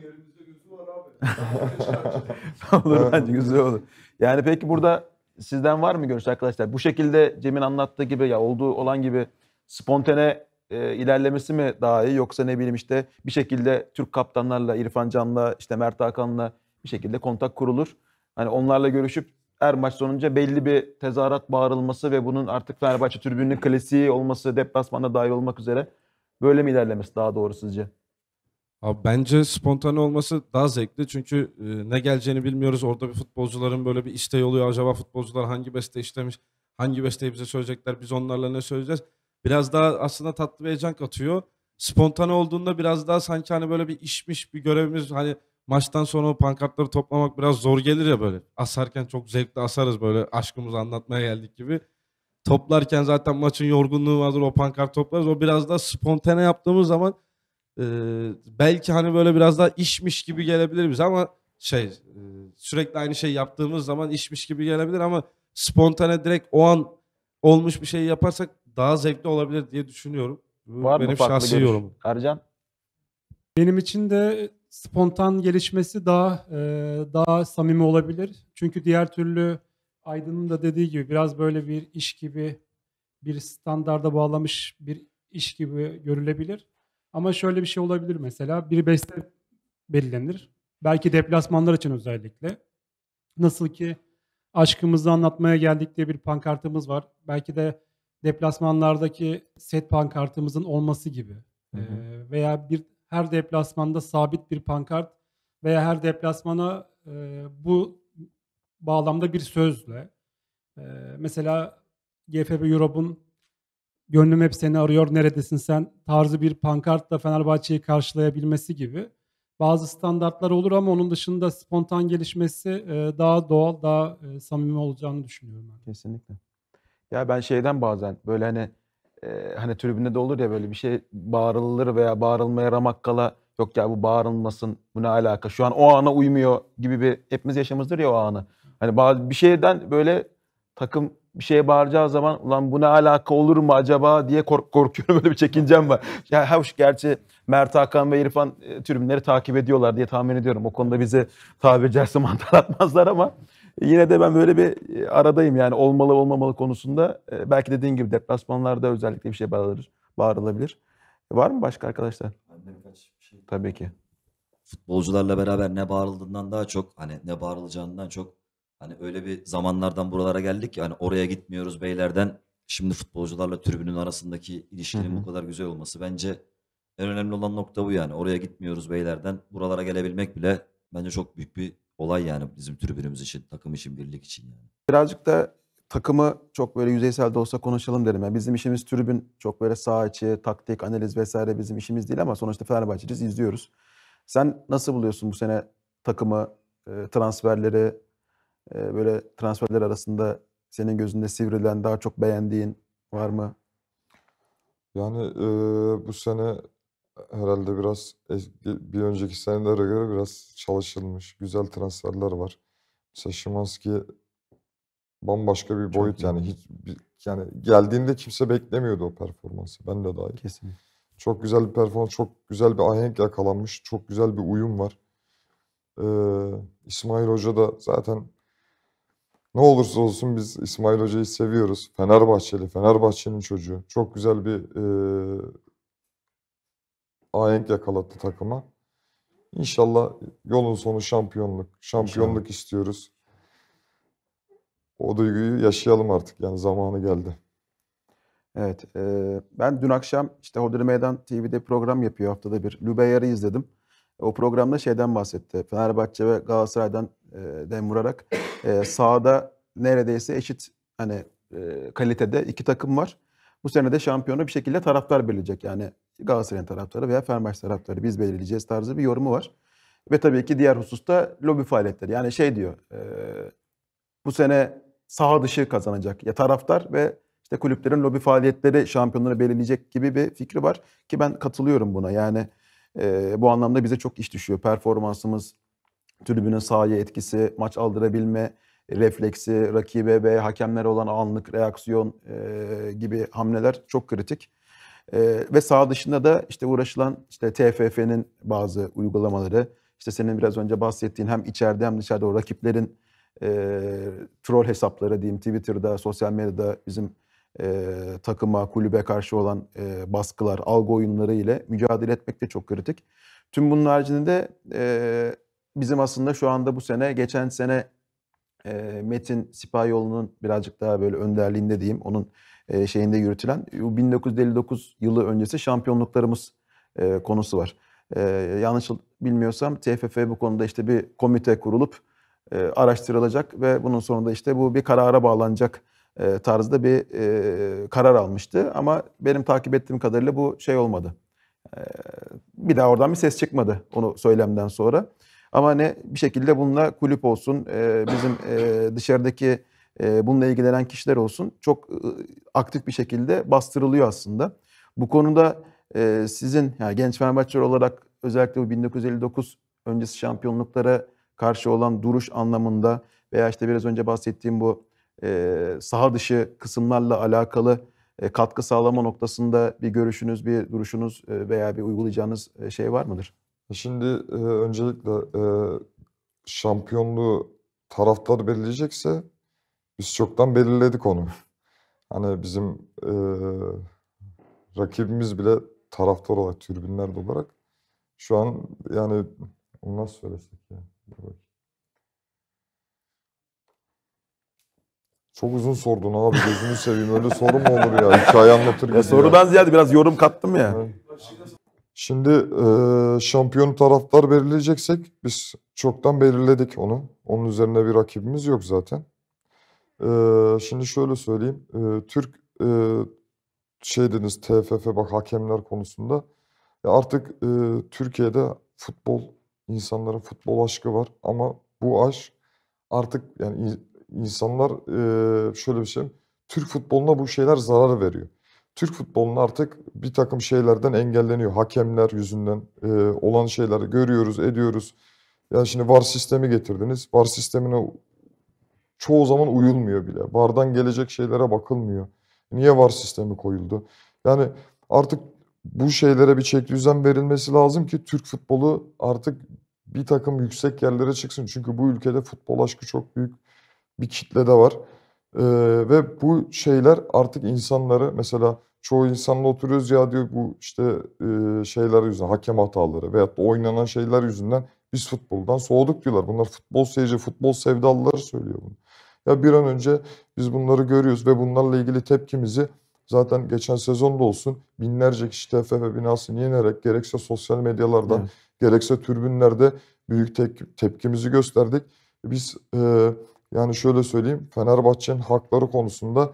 olur bence güzel olur. Yani peki burada sizden var mı görüş arkadaşlar? Bu şekilde Cem'in anlattığı gibi ya olduğu olan gibi spontane e, ilerlemesi mi daha iyi yoksa ne bileyim işte bir şekilde Türk kaptanlarla, İrfan Can'la, işte Mert Hakan'la bir şekilde kontak kurulur. Hani onlarla görüşüp her maç sonunca belli bir tezahürat bağırılması ve bunun artık Fenerbahçe tribününün klasiği olması, deplasmanda dahil olmak üzere böyle mi ilerlemesi daha doğru sizce? Abi bence spontane olması daha zevkli çünkü e, ne geleceğini bilmiyoruz. Orada bir futbolcuların böyle bir isteği oluyor. Acaba futbolcular hangi beste işlemiş, hangi besteyi bize söyleyecekler, biz onlarla ne söyleyeceğiz? Biraz daha aslında tatlı bir heyecan katıyor. Spontane olduğunda biraz daha sanki hani böyle bir işmiş, bir görevimiz hani maçtan sonra o pankartları toplamak biraz zor gelir ya böyle. Asarken çok zevkli asarız böyle aşkımızı anlatmaya geldik gibi. Toplarken zaten maçın yorgunluğu vardır o pankart toplarız. O biraz daha spontane yaptığımız zaman e, belki hani böyle biraz daha işmiş gibi gelebilir bize ama şey e, sürekli aynı şey yaptığımız zaman işmiş gibi gelebilir ama spontane direkt o an olmuş bir şey yaparsak daha zevkli olabilir diye düşünüyorum. Var Benim mı farklı şahsi görüş? yorumum. Ercan? Benim için de spontan gelişmesi daha e, daha samimi olabilir. Çünkü diğer türlü Aydın'ın da dediği gibi biraz böyle bir iş gibi bir standarda bağlamış bir iş gibi görülebilir. Ama şöyle bir şey olabilir mesela bir beste belirlenir. Belki deplasmanlar için özellikle. Nasıl ki aşkımızı anlatmaya geldik diye bir pankartımız var. Belki de deplasmanlardaki set pankartımızın olması gibi. Hı hı. E, veya bir her deplasmanda sabit bir pankart veya her deplasmana e, bu bağlamda bir sözle e, mesela GFB Europe'un gönlüm hep seni arıyor neredesin sen tarzı bir pankartla Fenerbahçe'yi karşılayabilmesi gibi bazı standartlar olur ama onun dışında spontan gelişmesi e, daha doğal, daha e, samimi olacağını düşünüyorum Kesinlikle. Ya ben şeyden bazen böyle hani e, hani tribünde de olur ya böyle bir şey bağırılır veya bağırılmaya ramak kala yok ya bu bağırılmasın bu ne alaka şu an o ana uymuyor gibi bir hepimiz yaşamızdır ya o anı. Hani bazı bir şeyden böyle takım bir şeye bağıracağı zaman ulan bu ne alaka olur mu acaba diye kork korkuyorum böyle bir çekincem var. Ya hoş gerçi Mert Hakan ve İrfan e, tribünleri takip ediyorlar diye tahmin ediyorum. O konuda bize tabiri caizse mantar atmazlar ama yine de ben böyle bir e, aradayım yani olmalı olmamalı konusunda. E, belki dediğin gibi deplasmanlarda özellikle bir şey bağırılır, bağırılabilir. E, var mı başka arkadaşlar? Ben şey- Tabii ki. Futbolcularla beraber ne bağırıldığından daha çok hani ne bağırılacağından çok hani öyle bir zamanlardan buralara geldik ki hani oraya gitmiyoruz beylerden şimdi futbolcularla tribünün arasındaki ilişkinin Hı-hı. bu kadar güzel olması bence en önemli olan nokta bu yani. Oraya gitmiyoruz beylerden. Buralara gelebilmek bile bence çok büyük bir Olay yani bizim tribünümüz için, takım için, birlik için yani. Birazcık da takımı çok böyle yüzeysel de olsa konuşalım derim. Yani bizim işimiz tribün çok böyle saha içi, taktik, analiz vesaire bizim işimiz değil ama sonuçta Fenerbahçe'ciyiz, izliyoruz. Sen nasıl buluyorsun bu sene takımı, e, transferleri, e, böyle transferler arasında senin gözünde sivrilen, daha çok beğendiğin var mı? Yani e, bu sene herhalde biraz bir önceki senelere göre biraz çalışılmış. Güzel transferler var. Mesela Şimanski bambaşka bir boyut Çok yani hiç yani geldiğinde kimse beklemiyordu o performansı. Ben de dahil. Kesinlikle. Çok güzel bir performans, çok güzel bir ahenk yakalanmış, çok güzel bir uyum var. Ee, İsmail Hoca da zaten ne olursa olsun biz İsmail Hoca'yı seviyoruz. Fenerbahçeli, Fenerbahçe'nin çocuğu. Çok güzel bir e, Ayenk yakalattı takıma. İnşallah yolun sonu şampiyonluk. Şampiyonluk İnşallah. istiyoruz. O duyguyu yaşayalım artık. Yani zamanı geldi. Evet. E, ben dün akşam işte Hodri Meydan TV'de program yapıyor haftada bir. Lübeyar'ı izledim. O programda şeyden bahsetti. Fenerbahçe ve Galatasaray'dan e, dem vurarak e, sahada neredeyse eşit hani e, kalitede iki takım var. Bu sene de şampiyonu bir şekilde taraftar belirleyecek. Yani Galatasaray'ın taraftarı veya Fenerbahçe taraftarı biz belirleyeceğiz tarzı bir yorumu var. Ve tabii ki diğer hususta lobi faaliyetleri. Yani şey diyor, e, bu sene saha dışı kazanacak ya taraftar ve işte kulüplerin lobi faaliyetleri şampiyonları belirleyecek gibi bir fikri var ki ben katılıyorum buna. Yani e, bu anlamda bize çok iş düşüyor. Performansımız, tribünün sahaya etkisi, maç aldırabilme, refleksi, rakibe ve hakemlere olan anlık reaksiyon e, gibi hamleler çok kritik. E, ve sağ dışında da işte uğraşılan işte TFF'nin bazı uygulamaları, işte senin biraz önce bahsettiğin hem içeride hem dışarıda o rakiplerin e, troll hesapları diyeyim Twitter'da, sosyal medyada bizim e, takıma, kulübe karşı olan e, baskılar, algı oyunları ile mücadele etmek de çok kritik. Tüm bunun haricinde e, bizim aslında şu anda bu sene geçen sene e, Metin yolunun birazcık daha böyle önderliğinde diyeyim onun e, şeyinde yürütülen 1959 yılı öncesi şampiyonluklarımız e, konusu var. E, yanlış bilmiyorsam TFF bu konuda işte bir komite kurulup e, araştırılacak ve bunun sonunda işte bu bir karara bağlanacak e, tarzda bir e, karar almıştı. Ama benim takip ettiğim kadarıyla bu şey olmadı. E, bir daha oradan bir ses çıkmadı onu söylemden sonra. Ama ne bir şekilde bununla kulüp olsun, e, bizim e, dışarıdaki e, bununla ilgilenen kişiler olsun çok e, aktif bir şekilde bastırılıyor aslında. Bu konuda sizin yani genç Fenerbahçeler olarak özellikle bu 1959 öncesi şampiyonluklara karşı olan duruş anlamında veya işte biraz önce bahsettiğim bu e, saha dışı kısımlarla alakalı katkı sağlama noktasında bir görüşünüz, bir duruşunuz veya bir uygulayacağınız şey var mıdır? E, şimdi e, öncelikle e, şampiyonluğu taraftar belirleyecekse biz çoktan belirledik onu. Hani bizim e, rakibimiz bile taraftar olarak, tribünlerde olarak şu an yani onu nasıl söylesek ya? Yani? Çok uzun sordun abi gözünü seveyim öyle soru mu olur ya? Hikaye anlatır gibi. Ya sorudan ya. ziyade biraz yorum kattım ya. Evet. Şimdi e, şampiyonu taraftar belirleyeceksek biz çoktan belirledik onu. Onun üzerine bir rakibimiz yok zaten. E, şimdi şöyle söyleyeyim. E, Türk e, şey dediniz TFF bak hakemler konusunda. Ya artık e, Türkiye'de futbol insanların futbol aşkı var ama bu aşk artık yani insanlar e, şöyle bir şey Türk futboluna bu şeyler zarar veriyor. Türk futbolunun artık bir takım şeylerden engelleniyor. Hakemler yüzünden e, olan şeyleri görüyoruz, ediyoruz. Yani şimdi VAR sistemi getirdiniz. VAR sistemine çoğu zaman uyulmuyor bile. VAR'dan gelecek şeylere bakılmıyor. Niye VAR sistemi koyuldu? Yani artık bu şeylere bir çek düzen verilmesi lazım ki Türk futbolu artık bir takım yüksek yerlere çıksın. Çünkü bu ülkede futbol aşkı çok büyük bir kitle de var. Ee, ve bu şeyler artık insanları mesela çoğu insanla oturuyoruz ya diyor bu işte e, şeyler yüzünden hakem hataları veyahut da oynanan şeyler yüzünden biz futboldan soğuduk diyorlar. Bunlar futbol seyirci, futbol sevdalıları söylüyor bunu. Ya bir an önce biz bunları görüyoruz ve bunlarla ilgili tepkimizi zaten geçen sezonda olsun binlerce kişi TFF binasını yenerek gerekse sosyal medyalarda evet. gerekse türbünlerde büyük tepkimizi gösterdik. Biz e, yani şöyle söyleyeyim Fenerbahçe'nin hakları konusunda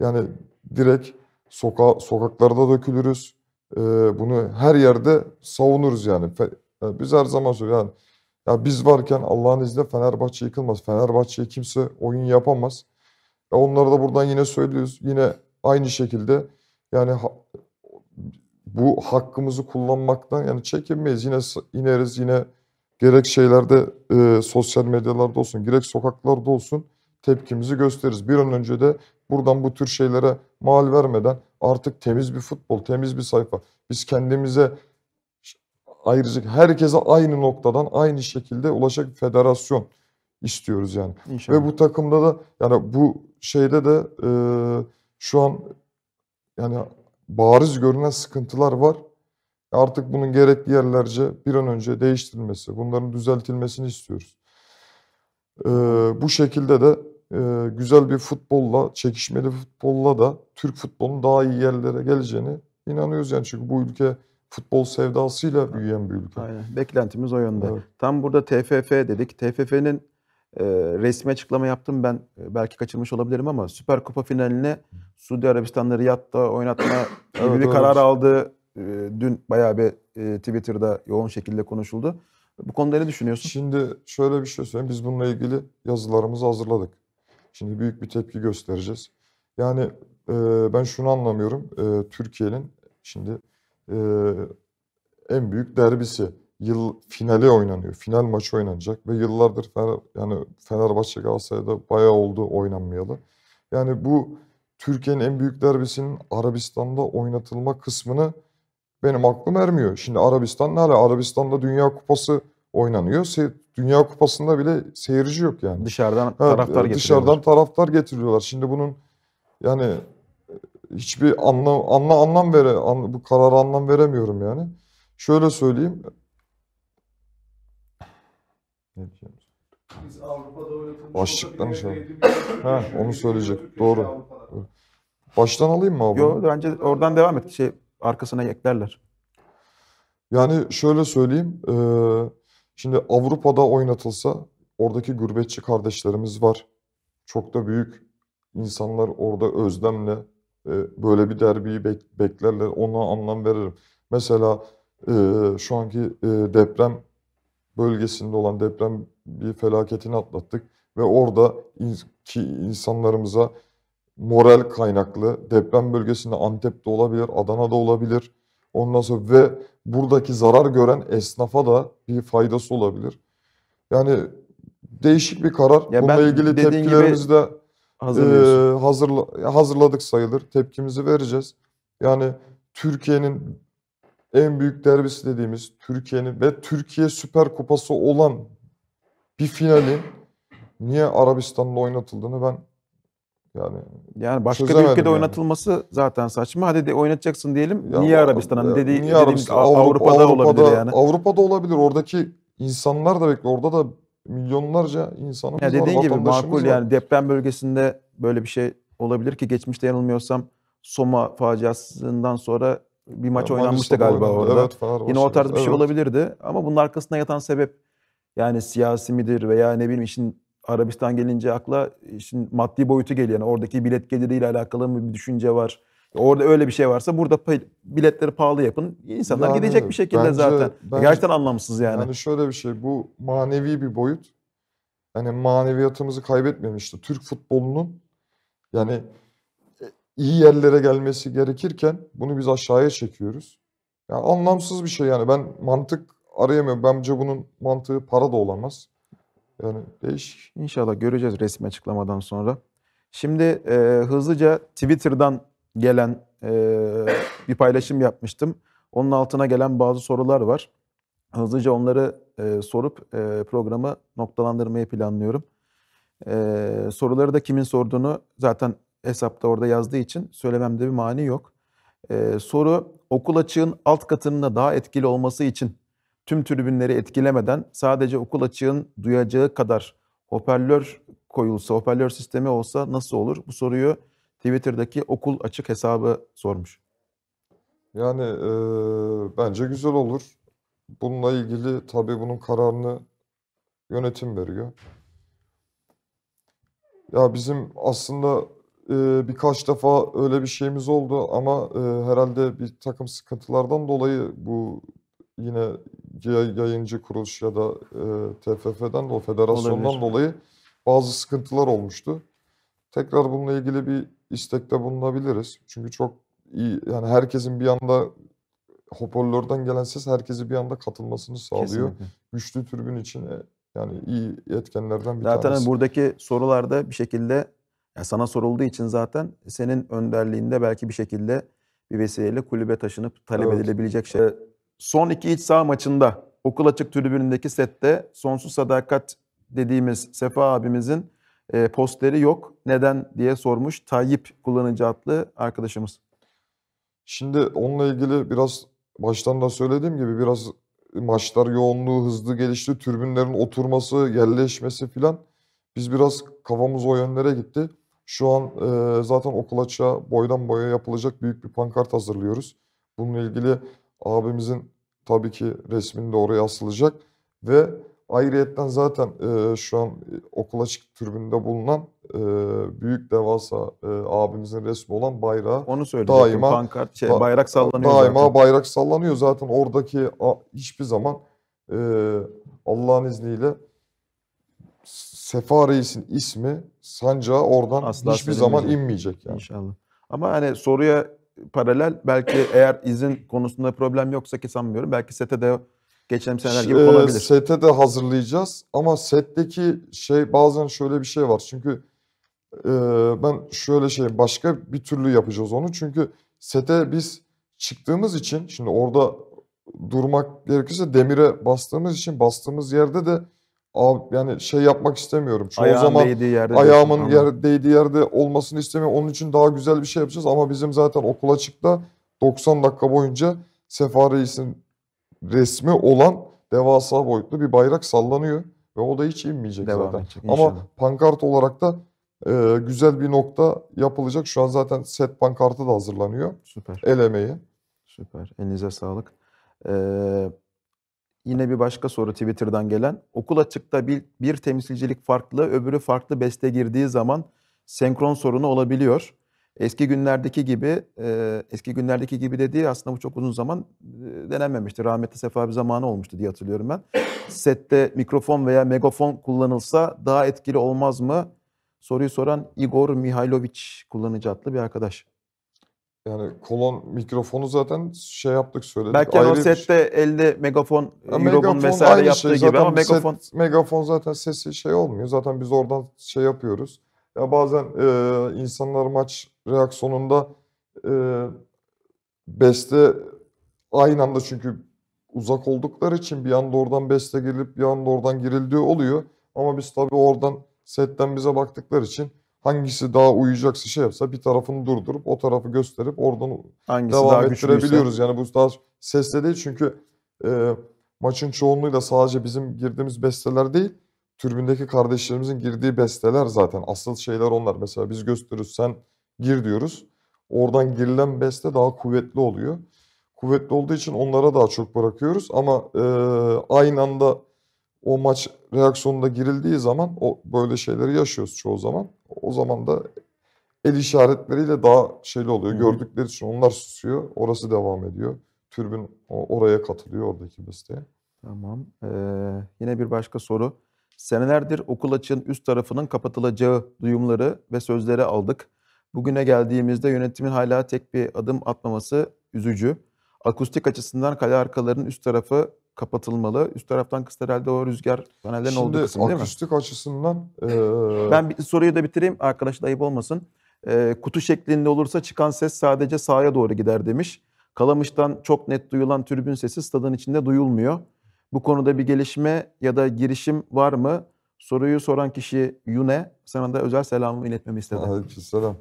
yani direkt soka sokaklarda dökülürüz. E, bunu her yerde savunuruz yani. Fe, yani e, biz her zaman söylüyoruz yani ya biz varken Allah'ın izniyle Fenerbahçe yıkılmaz. Fenerbahçe'ye kimse oyun yapamaz. E onlara da buradan yine söylüyoruz. Yine aynı şekilde yani ha, bu hakkımızı kullanmaktan yani çekinmeyiz. Yine ineriz, yine gerek şeylerde e, sosyal medyalarda olsun gerek sokaklarda olsun tepkimizi gösteririz. Bir an önce de buradan bu tür şeylere mal vermeden artık temiz bir futbol, temiz bir sayfa. Biz kendimize ayrıca herkese aynı noktadan aynı şekilde ulaşacak federasyon istiyoruz yani. İnşallah. Ve bu takımda da yani bu şeyde de e, şu an yani bariz görünen sıkıntılar var. Artık bunun gerekli yerlerce bir an önce değiştirilmesi, bunların düzeltilmesini istiyoruz. Ee, bu şekilde de e, güzel bir futbolla, çekişmeli futbolla da Türk futbolunun daha iyi yerlere geleceğini inanıyoruz. Yani çünkü bu ülke futbol sevdasıyla büyüyen bir ülke. Aynen. Beklentimiz o yönde. Evet. Tam burada TFF dedik. TFF'nin e, resmi açıklama yaptım ben. E, belki kaçırmış olabilirim ama Süper Kupa finaline Suudi Arabistan'da Riyad'da oynatma gibi evet, bir karar aldı. Ee, dün bayağı bir e, Twitter'da yoğun şekilde konuşuldu. Bu konuda ne düşünüyorsun? Şimdi şöyle bir şey söyleyeyim. Biz bununla ilgili yazılarımızı hazırladık. Şimdi büyük bir tepki göstereceğiz. Yani e, ben şunu anlamıyorum. E, Türkiye'nin şimdi e, en büyük derbisi yıl finale oynanıyor. Final maçı oynanacak ve yıllardır Fener, yani Fenerbahçe Galatasaray'da bayağı oldu oynanmayalı. Yani bu Türkiye'nin en büyük derbisinin Arabistan'da oynatılma kısmını benim aklım ermiyor. Şimdi Arabistan ne Arabistan'da Dünya Kupası oynanıyor. Se Dünya Kupası'nda bile seyirci yok yani. Dışarıdan ha, taraftar e, getiriyorlar. Dışarıdan taraftar getiriyorlar. Şimdi bunun yani e, hiçbir anlam anla anlam vere an, bu karara anlam veremiyorum yani. Şöyle söyleyeyim. Ne diyeceğim? Biz Avrupa'da öyle Başlıktan şey. ha, onu söyleyecek. Şey Doğru. Baştan alayım mı abi? Yok bence oradan devam et. Şey arkasına eklerler. Yani şöyle söyleyeyim. E, şimdi Avrupa'da oynatılsa oradaki gurbetçi kardeşlerimiz var. Çok da büyük insanlar orada özlemle e, böyle bir derbiyi beklerler. Ona anlam veririm. Mesela e, şu anki deprem bölgesinde olan deprem bir felaketini atlattık ve orada ki insanlarımıza moral kaynaklı. Deprem bölgesinde Antep'te olabilir, Adana'da olabilir. Ondan sonra ve buradaki zarar gören esnafa da bir faydası olabilir. Yani değişik bir karar. Ya Bununla ilgili tepkilerimizi de e, hazırla, hazırladık sayılır. Tepkimizi vereceğiz. Yani Türkiye'nin en büyük derbisi dediğimiz Türkiye'nin ve Türkiye Süper Kupası olan bir finalin niye Arabistan'da oynatıldığını ben yani yani başka bir ülkede yani. oynatılması zaten saçma. Hadi de oynatacaksın diyelim. Ya, niye Arabistan? Hani dedi, niye Arabistan? Avrupa, Avrupa'da, Avrupa'da olabilir yani. Avrupa'da olabilir. Oradaki insanlar da bekliyor. Orada da milyonlarca insanımız ya dediğin var. Dediğin gibi makul var. yani deprem bölgesinde böyle bir şey olabilir ki geçmişte yanılmıyorsam Soma faciasından sonra bir maç ya, oynanmıştı galiba oynandı. orada. Evet, Yine o tarz bir şey evet. şey olabilirdi ama bunun arkasında yatan sebep yani siyasi midir veya ne bileyim işin Arabistan gelince akla e, şimdi maddi boyutu geliyor. Yani oradaki bilet geliriyle alakalı mı bir düşünce var. Orada öyle bir şey varsa burada biletleri pahalı yapın. İnsanlar yani, gidecek bir şekilde bence, zaten. Bence, Gerçekten anlamsız yani. Yani şöyle bir şey bu manevi bir boyut. Yani maneviyatımızı kaybetmeyelim işte. Türk futbolunun yani e, iyi yerlere gelmesi gerekirken bunu biz aşağıya çekiyoruz. Yani anlamsız bir şey yani ben mantık arayamıyorum. Bence bunun mantığı para da olamaz. Yani değişik. İnşallah göreceğiz resmi açıklamadan sonra. Şimdi e, hızlıca Twitter'dan gelen e, bir paylaşım yapmıştım. Onun altına gelen bazı sorular var. Hızlıca onları e, sorup e, programı noktalandırmayı planlıyorum. E, soruları da kimin sorduğunu zaten hesapta orada yazdığı için söylememde bir mani yok. E, soru okul açığın alt katının da daha etkili olması için tüm tribünleri etkilemeden sadece okul açığın duyacağı kadar hoparlör koyulsa, hoparlör sistemi olsa nasıl olur? Bu soruyu Twitter'daki okul açık hesabı sormuş. Yani e, bence güzel olur. Bununla ilgili tabii bunun kararını yönetim veriyor. Ya bizim aslında e, birkaç defa öyle bir şeyimiz oldu ama e, herhalde bir takım sıkıntılardan dolayı bu yine yayıncı kuruluş ya da e, TFF'den de o federasyondan Olabilir. dolayı bazı sıkıntılar olmuştu. Tekrar bununla ilgili bir istekte bulunabiliriz. Çünkü çok iyi yani herkesin bir anda hoparlörden gelen ses herkesi bir anda katılmasını sağlıyor. Kesinlikle. Güçlü türbün için e, yani iyi etkenlerden bir zaten tanesi. Zaten buradaki sorularda bir şekilde yani sana sorulduğu için zaten senin önderliğinde belki bir şekilde bir vesileyle kulübe taşınıp talep evet. edilebilecek şey son iki iç saha maçında okul açık tribünündeki sette sonsuz sadakat dediğimiz Sefa abimizin e, posteri yok. Neden diye sormuş Tayyip kullanıcı adlı arkadaşımız. Şimdi onunla ilgili biraz baştan da söylediğim gibi biraz maçlar yoğunluğu hızlı gelişti. Türbünlerin oturması, yerleşmesi filan. Biz biraz kafamız o yönlere gitti. Şu an e, zaten okul açığa boydan boya yapılacak büyük bir pankart hazırlıyoruz. Bununla ilgili abimizin tabii ki resmini de oraya asılacak ve ayrıyetten zaten e, şu an e, okul açık türbünde bulunan e, büyük devasa e, abimizin resmi olan bayrağı onu daima pankart şey, bayrak sallanıyor. Daima zaten. bayrak sallanıyor zaten oradaki a, hiçbir zaman e, Allah'ın izniyle Sefa Reis'in ismi sancağı oradan Asla hiçbir zaman inmeyecek yani. İnşallah. Ama hani soruya paralel belki eğer izin konusunda problem yoksa ki sanmıyorum. Belki sete de geçen seneler gibi e, olabilir. sete de hazırlayacağız ama setteki şey bazen şöyle bir şey var. Çünkü e, ben şöyle şey başka bir türlü yapacağız onu. Çünkü sete biz çıktığımız için şimdi orada durmak gerekirse demire bastığımız için bastığımız yerde de Abi yani şey yapmak istemiyorum. Çoğu Ayağın zaman değdiği yerde ayağımın yer, değdiği yerde olmasını istemiyorum. Onun için daha güzel bir şey yapacağız ama bizim zaten okul açıkta 90 dakika boyunca Sefa Reis'in resmi olan devasa boyutlu bir bayrak sallanıyor ve o da hiç inmeyecek Devam zaten. Edecek, ama pankart olarak da e, güzel bir nokta yapılacak. Şu an zaten set pankartı da hazırlanıyor. Süper. El emeği. Süper. Elinize sağlık. Ee, Yine bir başka soru Twitter'dan gelen. Okul açıkta bir, bir temsilcilik farklı, öbürü farklı beste girdiği zaman senkron sorunu olabiliyor. Eski günlerdeki gibi, e, eski günlerdeki gibi de değil aslında bu çok uzun zaman e, denenmemişti. Rahmetli Sefa bir zamanı olmuştu diye hatırlıyorum ben. Sette mikrofon veya megafon kullanılsa daha etkili olmaz mı? Soruyu soran Igor Mihailovic kullanıcı adlı bir arkadaş yani kolon mikrofonu zaten şey yaptık söyledik. Belki yani o sette şey. elde megafon, ya e, megafon vesaire aynı yaptığı şey. gibi zaten ama megafon... Set, megafon zaten sesi şey olmuyor. Zaten biz oradan şey yapıyoruz. Ya bazen e, insanlar maç reaksiyonunda e, beste aynı anda çünkü uzak oldukları için bir anda oradan beste girilip bir anda oradan girildiği oluyor. Ama biz tabii oradan setten bize baktıkları için hangisi daha uyuyacaksa şey yapsa bir tarafını durdurup o tarafı gösterip oradan hangisi devam daha ettirebiliyoruz. Yani bu daha sesle değil çünkü e, maçın çoğunluğuyla sadece bizim girdiğimiz besteler değil türbündeki kardeşlerimizin girdiği besteler zaten asıl şeyler onlar. Mesela biz gösteriyoruz sen gir diyoruz. Oradan girilen beste daha kuvvetli oluyor. Kuvvetli olduğu için onlara daha çok bırakıyoruz ama e, aynı anda o maç reaksiyonunda girildiği zaman o böyle şeyleri yaşıyoruz çoğu zaman. O zaman da el işaretleriyle daha şeyli oluyor. Hı. Gördükleri için onlar susuyor. Orası devam ediyor. Türbün oraya katılıyor oradaki listeye. Tamam. Ee, yine bir başka soru. Senelerdir okul açığın üst tarafının kapatılacağı duyumları ve sözleri aldık. Bugüne geldiğimizde yönetimin hala tek bir adım atmaması üzücü. Akustik açısından kale arkaların üst tarafı kapatılmalı. Üst taraftan kısa herhalde o rüzgar panellerin Şimdi, olduğu kısım değil mi? Şimdi açısından... E... Ben bir soruyu da bitireyim. Arkadaş da ayıp olmasın. E, kutu şeklinde olursa çıkan ses sadece sağa doğru gider demiş. Kalamış'tan çok net duyulan türbün sesi stadın içinde duyulmuyor. Bu konuda bir gelişme ya da girişim var mı? Soruyu soran kişi Yune. Sana da özel selamımı iletmemi istedim. Aleykümselam.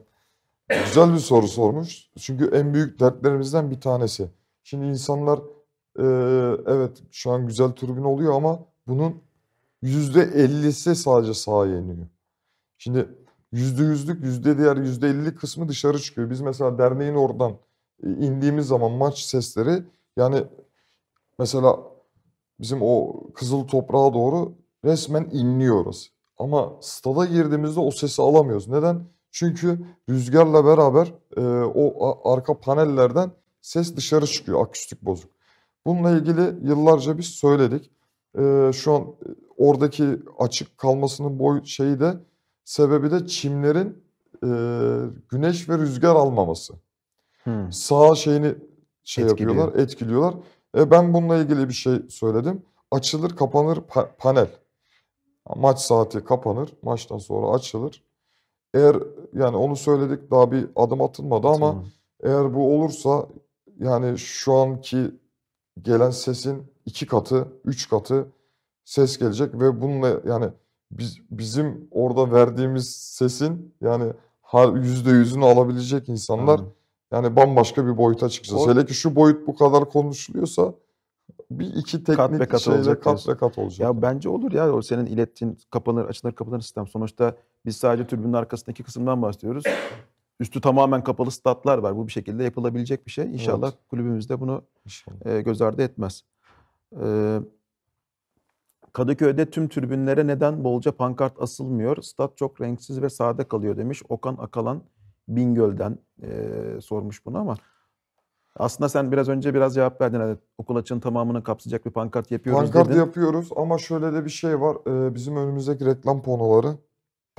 Güzel bir soru sormuş. Çünkü en büyük dertlerimizden bir tanesi. Şimdi insanlar ee, evet şu an güzel türbin oluyor ama bunun %50'si sadece sağa yeniyor. Şimdi yüzde yüzlük yüzde diğer yüzde elli kısmı dışarı çıkıyor. Biz mesela derneğin oradan e, indiğimiz zaman maç sesleri yani mesela bizim o kızıl toprağa doğru resmen inliyoruz. Ama stada girdiğimizde o sesi alamıyoruz. Neden? Çünkü rüzgarla beraber e, o arka panellerden ses dışarı çıkıyor. Akustik bozuk. Bununla ilgili yıllarca biz söyledik. Ee, şu an e, oradaki açık kalmasının boy şeyi de sebebi de çimlerin e, güneş ve rüzgar almaması. Hmm. Sağ şeyini şey Etkiliyor. yapıyorlar, etkiliyorlar. E, ben bununla ilgili bir şey söyledim. Açılır, kapanır pa- panel. Maç saati kapanır, maçtan sonra açılır. Eğer yani onu söyledik daha bir adım atılmadı ama tamam. eğer bu olursa yani şu anki gelen sesin iki katı, üç katı ses gelecek ve bununla yani biz, bizim orada verdiğimiz sesin yani yüzde yüzünü alabilecek insanlar Aynen. yani bambaşka bir boyuta çıkacağız. O... Hele ki şu boyut bu kadar konuşuluyorsa bir iki teknik kat ve kat şeyle olacak kat ve kat olacak. Ya bence olur ya o senin ilettiğin kapanır açılır kapanır sistem. Sonuçta biz sadece türbünün arkasındaki kısımdan bahsediyoruz üstü tamamen kapalı statlar var. Bu bir şekilde yapılabilecek bir şey. İnşallah evet. kulübümüz de bunu E, göz ardı etmez. E, Kadıköy'de tüm tribünlere neden bolca pankart asılmıyor? Stat çok renksiz ve sade kalıyor demiş Okan Akalan Bingöl'den e, sormuş bunu ama aslında sen biraz önce biraz cevap verdin. Hani okul açının tamamını kapsayacak bir pankart yapıyoruz pankart dedin. Pankart yapıyoruz ama şöyle de bir şey var. Ee, bizim önümüzdeki reklam ponoları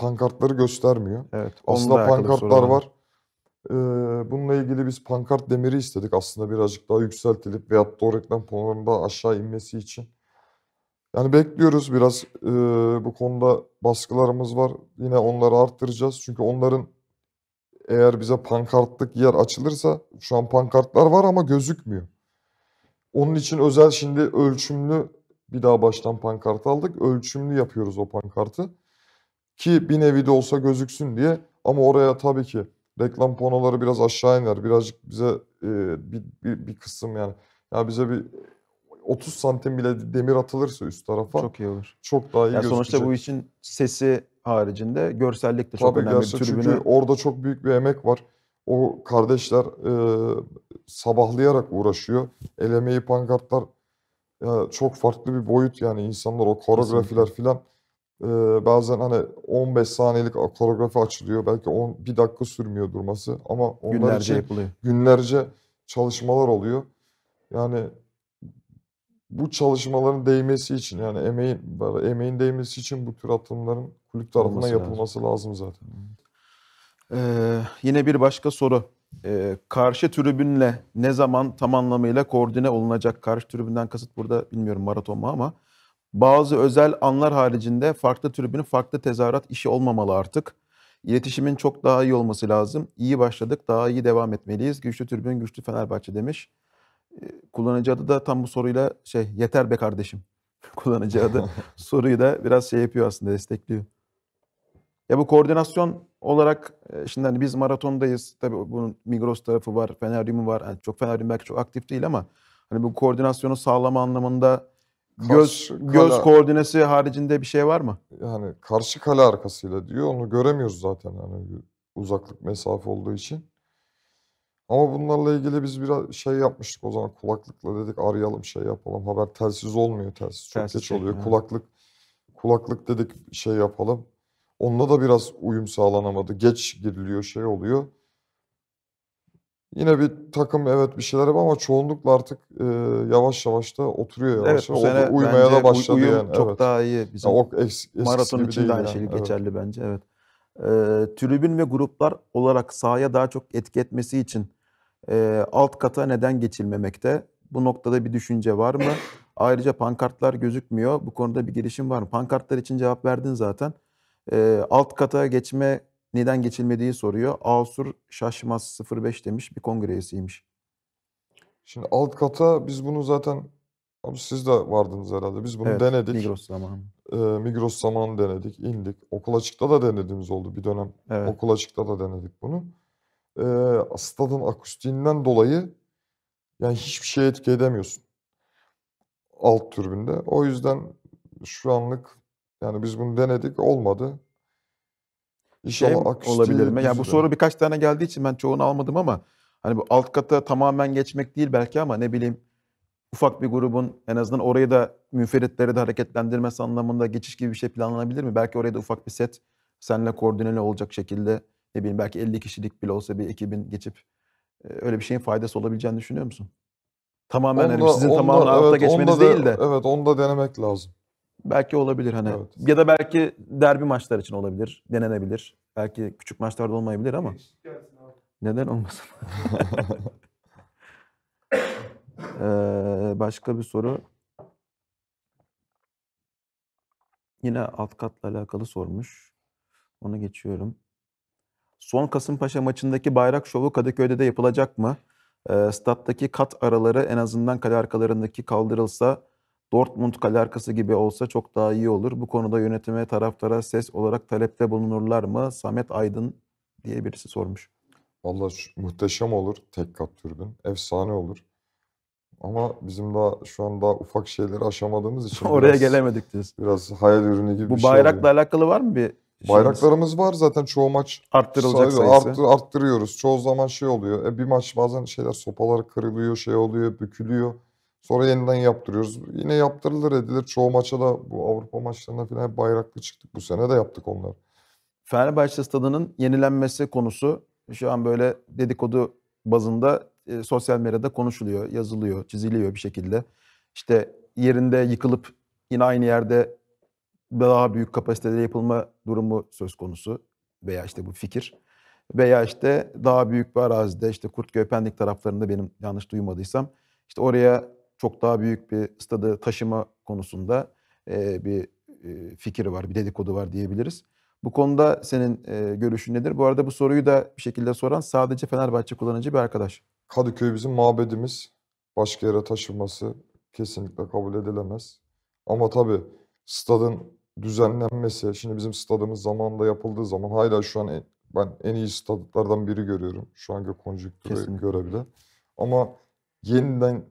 pankartları göstermiyor. Evet, aslında pankartlar var. Ee, bununla ilgili biz pankart demiri istedik. Aslında birazcık daha yükseltilip veyahut da o reklam puanlarında aşağı inmesi için. Yani bekliyoruz biraz e, bu konuda baskılarımız var. Yine onları arttıracağız. Çünkü onların eğer bize pankartlık yer açılırsa şu an pankartlar var ama gözükmüyor. Onun için özel şimdi ölçümlü bir daha baştan pankart aldık. Ölçümlü yapıyoruz o pankartı. Ki bir nevi de olsa gözüksün diye ama oraya tabii ki reklam panoları biraz aşağı iner. Birazcık bize e, bir, bir, bir kısım yani ya bize bir 30 santim bile demir atılırsa üst tarafa çok iyi olur. Çok daha iyi yani gözükecek. Sonuçta bu için sesi haricinde görsellik de çok Tabii önemli. Tabii çünkü orada çok büyük bir emek var. O kardeşler e, sabahlayarak uğraşıyor. elemeyi pankartlar e, çok farklı bir boyut yani insanlar o koreografiler filan ee, bazen hani 15 saniyelik koreografi açılıyor. Belki 10, bir dakika sürmüyor durması. Ama onlar günlerce için yapılıyor. günlerce çalışmalar oluyor. Yani bu çalışmaların değmesi için yani emeğin emeğin değmesi için bu tür atılımların kulüp tarafından yapılması lazım, lazım zaten. Ee, yine bir başka soru. Ee, karşı tribünle ne zaman tam anlamıyla koordine olunacak? Karşı tribünden kasıt burada bilmiyorum maraton mu ama bazı özel anlar haricinde farklı tribünün farklı tezahürat işi olmamalı artık. İletişimin çok daha iyi olması lazım. İyi başladık, daha iyi devam etmeliyiz. Güçlü tribün, güçlü Fenerbahçe demiş. Ee, kullanıcı adı da tam bu soruyla şey, yeter be kardeşim. Kullanıcı adı soruyu da biraz şey yapıyor aslında, destekliyor. Ya bu koordinasyon olarak e, şimdi hani biz maratondayız. Tabii bunun Migros tarafı var, Feneryum'u var. Yani çok Feneryum belki çok aktif değil ama hani bu koordinasyonu sağlama anlamında göz kale, göz koordinesi haricinde bir şey var mı? Yani karşı kale arkasıyla diyor. Onu göremiyoruz zaten hani uzaklık mesafe olduğu için. Ama bunlarla ilgili biz biraz şey yapmıştık o zaman kulaklıkla dedik arayalım şey yapalım. Haber telsiz olmuyor telsiz çok telsiz geç şey, oluyor. Yani. Kulaklık kulaklık dedik şey yapalım. Onunla da biraz uyum sağlanamadı. Geç giriliyor şey oluyor. Yine bir takım evet bir şeyler ama çoğunlukla artık e, yavaş yavaş da oturuyor yavaş. Evet, yavaş. Sene uymaya da başladı uyum yani. Çok evet. daha iyi. Bizim yani o es, maraton için de aynı yani. şey evet. geçerli bence. Evet. E, tribün ve gruplar olarak sahaya daha çok etki etmesi için e, alt kata neden geçilmemekte? Bu noktada bir düşünce var mı? Ayrıca pankartlar gözükmüyor. Bu konuda bir girişim var mı? Pankartlar için cevap verdin zaten. E, alt kata geçme neden geçilmediği soruyor. Asur Şaşmaz 05 demiş bir kongre üyesiymiş. Şimdi alt kata biz bunu zaten abi siz de vardınız herhalde. Biz bunu evet, denedik. Migros zamanı. Ee, Migros zamanı denedik, indik. Okul açıkta da denediğimiz oldu bir dönem. Evet. Okul açıkta da denedik bunu. Ee, stadın akustiğinden dolayı yani hiçbir şey etki edemiyorsun alt türbünde. O yüzden şu anlık yani biz bunu denedik olmadı. İnşallah şey olabilir mi? Yani bu soru birkaç tane geldiği için ben çoğunu almadım ama hani bu alt kata tamamen geçmek değil belki ama ne bileyim ufak bir grubun en azından orayı da müferitleri de hareketlendirmesi anlamında geçiş gibi bir şey planlanabilir mi? Belki oraya da ufak bir set senle koordineli olacak şekilde ne bileyim belki 50 kişilik bile olsa bir ekibin geçip e, öyle bir şeyin faydası olabileceğini düşünüyor musun? Tamamen onda, hani sizin onda, tamamen evet, altta geçmeniz onda de, değil de. Evet onu da denemek lazım. Belki olabilir hani. Evet. Ya da belki derbi maçlar için olabilir, denenebilir. Belki küçük maçlarda olmayabilir ama. Neden olmasın? ee, başka bir soru. Yine alt katla alakalı sormuş. Onu geçiyorum. Son Kasımpaşa maçındaki bayrak şovu Kadıköy'de de yapılacak mı? E, stattaki kat araları en azından kale arkalarındaki kaldırılsa Dortmund kale arkası gibi olsa çok daha iyi olur. Bu konuda yönetime taraftara ses olarak talepte bulunurlar mı? Samet Aydın diye birisi sormuş. Valla muhteşem olur tek kat türbün. Efsane olur. Ama bizim daha şu an daha ufak şeyleri aşamadığımız için oraya biraz, gelemedik diyorsun. Biraz hayal ürünü gibi Bu bir şey. Bu bayrakla oluyor. alakalı var mı bir Bayraklarımız var zaten çoğu maç arttırılacak sayısı. Arttır, arttırıyoruz. Çoğu zaman şey oluyor. E bir maç bazen şeyler sopalar kırılıyor, şey oluyor, bükülüyor. Sonra yeniden yaptırıyoruz. Yine yaptırılır edilir. Çoğu maça da bu Avrupa maçlarında falan hep bayraklı çıktık. Bu sene de yaptık onları. Fenerbahçe stadının yenilenmesi konusu şu an böyle dedikodu bazında e, sosyal medyada konuşuluyor, yazılıyor, çiziliyor bir şekilde. İşte yerinde yıkılıp yine aynı yerde daha büyük kapasitede yapılma durumu söz konusu veya işte bu fikir. Veya işte daha büyük bir arazide işte Kurtköy Pendik taraflarında benim yanlış duymadıysam işte oraya çok daha büyük bir stadı taşıma konusunda e, bir e, fikir var, bir dedikodu var diyebiliriz. Bu konuda senin e, görüşün nedir? Bu arada bu soruyu da bir şekilde soran sadece Fenerbahçe kullanıcı bir arkadaş. Kadıköy bizim mabedimiz. Başka yere taşınması kesinlikle kabul edilemez. Ama tabii stadın düzenlenmesi, şimdi bizim stadımız zamanında yapıldığı zaman hala şu an en, ben en iyi stadlardan biri görüyorum. Şu anki konjüktürü görebilir. bile. Ama yeniden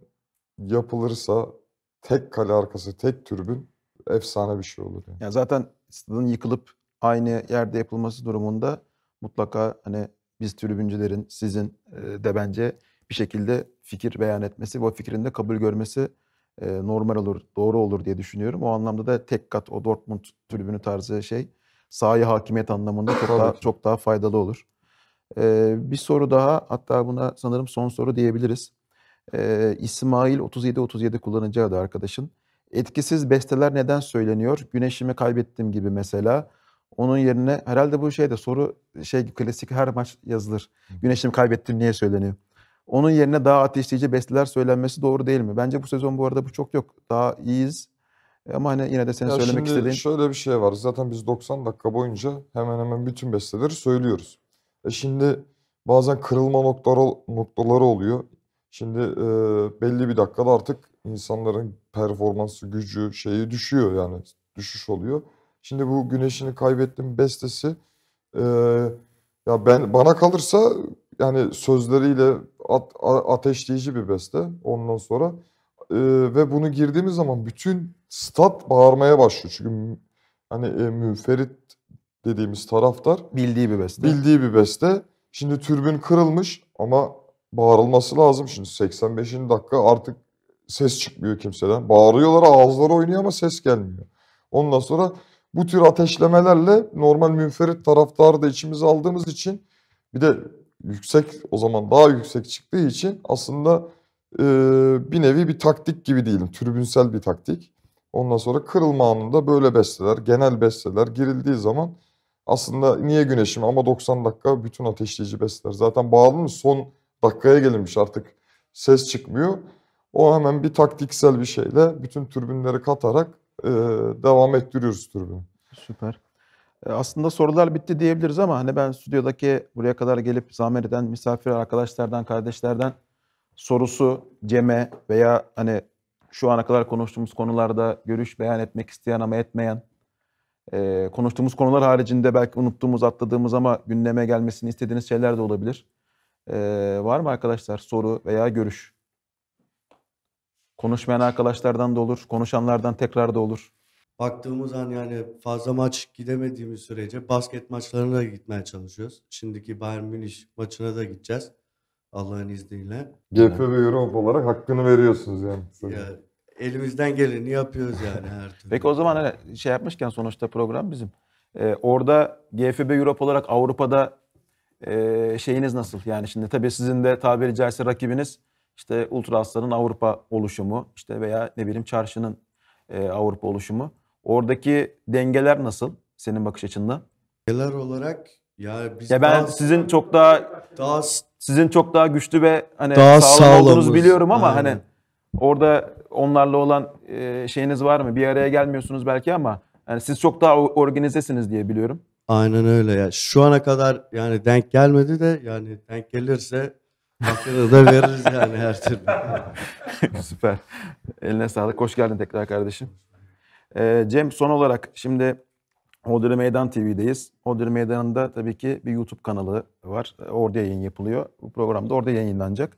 yapılırsa tek kale arkası, tek türbün efsane bir şey olur. Yani. yani zaten stadın yıkılıp aynı yerde yapılması durumunda mutlaka hani biz tribüncülerin, sizin e, de bence bir şekilde fikir beyan etmesi ve o fikrin de kabul görmesi e, normal olur, doğru olur diye düşünüyorum. O anlamda da tek kat o Dortmund tribünü tarzı şey sahaya hakimiyet anlamında çok daha, çok daha faydalı olur. E, bir soru daha hatta buna sanırım son soru diyebiliriz e, İsmail 37-37 kullanıcı da arkadaşın. Etkisiz besteler neden söyleniyor? Güneşimi kaybettim gibi mesela. Onun yerine herhalde bu şeyde soru şey klasik her maç yazılır. Güneşimi kaybettim niye söyleniyor? Onun yerine daha ateşleyici besteler söylenmesi doğru değil mi? Bence bu sezon bu arada bu çok yok. Daha iyiyiz. E, ama hani yine de senin ya söylemek şimdi istediğin... Şöyle bir şey var. Zaten biz 90 dakika boyunca hemen hemen bütün besteleri söylüyoruz. E şimdi bazen kırılma noktaları oluyor. Şimdi e, belli bir dakikada artık insanların performansı, gücü, şeyi düşüyor yani düşüş oluyor. Şimdi bu güneşini kaybettim bestesi e, ya ben bana kalırsa yani sözleriyle at, a, ateşleyici bir beste ondan sonra e, ve bunu girdiğimiz zaman bütün stat bağırmaya başlıyor çünkü hani e, müferit dediğimiz taraftar bildiği bir beste. Bildiği bir beste. Şimdi türbün kırılmış ama bağırılması lazım. Şimdi 85. dakika artık ses çıkmıyor kimseden. Bağırıyorlar ağızları oynuyor ama ses gelmiyor. Ondan sonra bu tür ateşlemelerle normal münferit taraftarı da içimize aldığımız için bir de yüksek o zaman daha yüksek çıktığı için aslında e, bir nevi bir taktik gibi değilim. Tribünsel bir taktik. Ondan sonra kırılma anında böyle besteler, genel besteler girildiği zaman aslında niye güneşim ama 90 dakika bütün ateşleyici besteler. Zaten bağlanın son dakikaya gelinmiş artık ses çıkmıyor. O hemen bir taktiksel bir şeyle bütün türbinleri katarak e, devam ettiriyoruz türbünü. Süper. E, aslında sorular bitti diyebiliriz ama hani ben stüdyodaki buraya kadar gelip zahmet eden misafir arkadaşlardan, kardeşlerden sorusu Cem'e veya hani şu ana kadar konuştuğumuz konularda görüş beyan etmek isteyen ama etmeyen, e, konuştuğumuz konular haricinde belki unuttuğumuz, atladığımız ama gündeme gelmesini istediğiniz şeyler de olabilir. Ee, var mı arkadaşlar soru veya görüş? Konuşmayan arkadaşlardan da olur, konuşanlardan tekrar da olur. Baktığımız an yani fazla maç gidemediğimiz sürece basket maçlarına da gitmeye çalışıyoruz. Şimdiki Bayern Münih maçına da gideceğiz. Allah'ın izniyle. GP ve Europe olarak hakkını veriyorsunuz yani. Ya, elimizden geleni yapıyoruz yani her türlü. Peki o zaman hani şey yapmışken sonuçta program bizim. Ee, orada GFB Europe olarak Avrupa'da e, şeyiniz nasıl? Yani şimdi tabii sizin de tabiri caizse rakibiniz işte Ultrasların Avrupa oluşumu işte veya ne bileyim çarşının e, Avrupa oluşumu. Oradaki dengeler nasıl senin bakış açında? Dengeler olarak ya biz ya ben daha, sizin çok daha daha sizin çok daha güçlü ve hani daha sağlam sağlamız. olduğunuzu biliyorum ama Aynen. hani orada onlarla olan e, şeyiniz var mı? Bir araya gelmiyorsunuz belki ama yani siz çok daha organizesiniz diye biliyorum. Aynen öyle ya. Şu ana kadar yani denk gelmedi de yani denk gelirse hakkını da veririz yani her türlü. Süper. Eline sağlık. Hoş geldin tekrar kardeşim. Ee, Cem son olarak şimdi Hodri Meydan TV'deyiz. Hodri Meydan'da tabii ki bir YouTube kanalı var. Ee, orada yayın yapılıyor. Bu programda orada yayınlanacak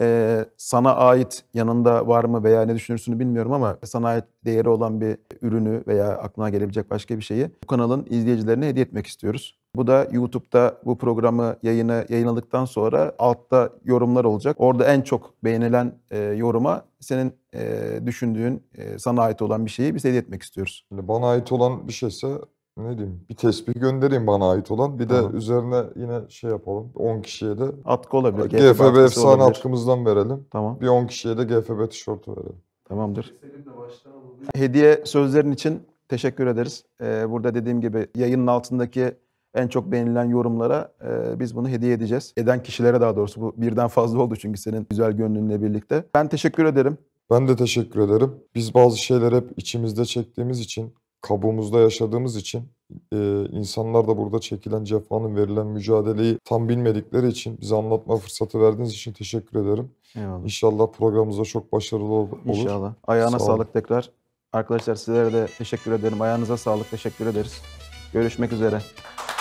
e, sana ait yanında var mı veya ne düşünürsünü bilmiyorum ama sana ait değeri olan bir ürünü veya aklına gelebilecek başka bir şeyi bu kanalın izleyicilerine hediye etmek istiyoruz. Bu da YouTube'da bu programı yayına yayınladıktan sonra altta yorumlar olacak. Orada en çok beğenilen e, yoruma senin e, düşündüğün e, sana ait olan bir şeyi biz hediye etmek istiyoruz. Bana ait olan bir şeyse ne diyeyim bir tespih göndereyim bana ait olan. Bir de Hı. üzerine yine şey yapalım. 10 kişiye de atkı olabilir. GFB, GFB efsane olabilir. atkımızdan verelim. Tamam. Bir 10 kişiye de GFB tişörtü verelim. Tamamdır. Hediye sözlerin için teşekkür ederiz. Ee, burada dediğim gibi yayının altındaki en çok beğenilen yorumlara e, biz bunu hediye edeceğiz. Eden kişilere daha doğrusu bu birden fazla oldu çünkü senin güzel gönlünle birlikte. Ben teşekkür ederim. Ben de teşekkür ederim. Biz bazı şeyler hep içimizde çektiğimiz için kabuğumuzda yaşadığımız için e, insanlar da burada çekilen cefanın verilen mücadeleyi tam bilmedikleri için bize anlatma fırsatı verdiğiniz için teşekkür ederim. Eyvallah. İnşallah programımızda çok başarılı olur. İnşallah. Ayağına Sağ sağlık tekrar. Arkadaşlar sizlere de teşekkür ederim. Ayağınıza sağlık. Teşekkür ederiz. Görüşmek üzere.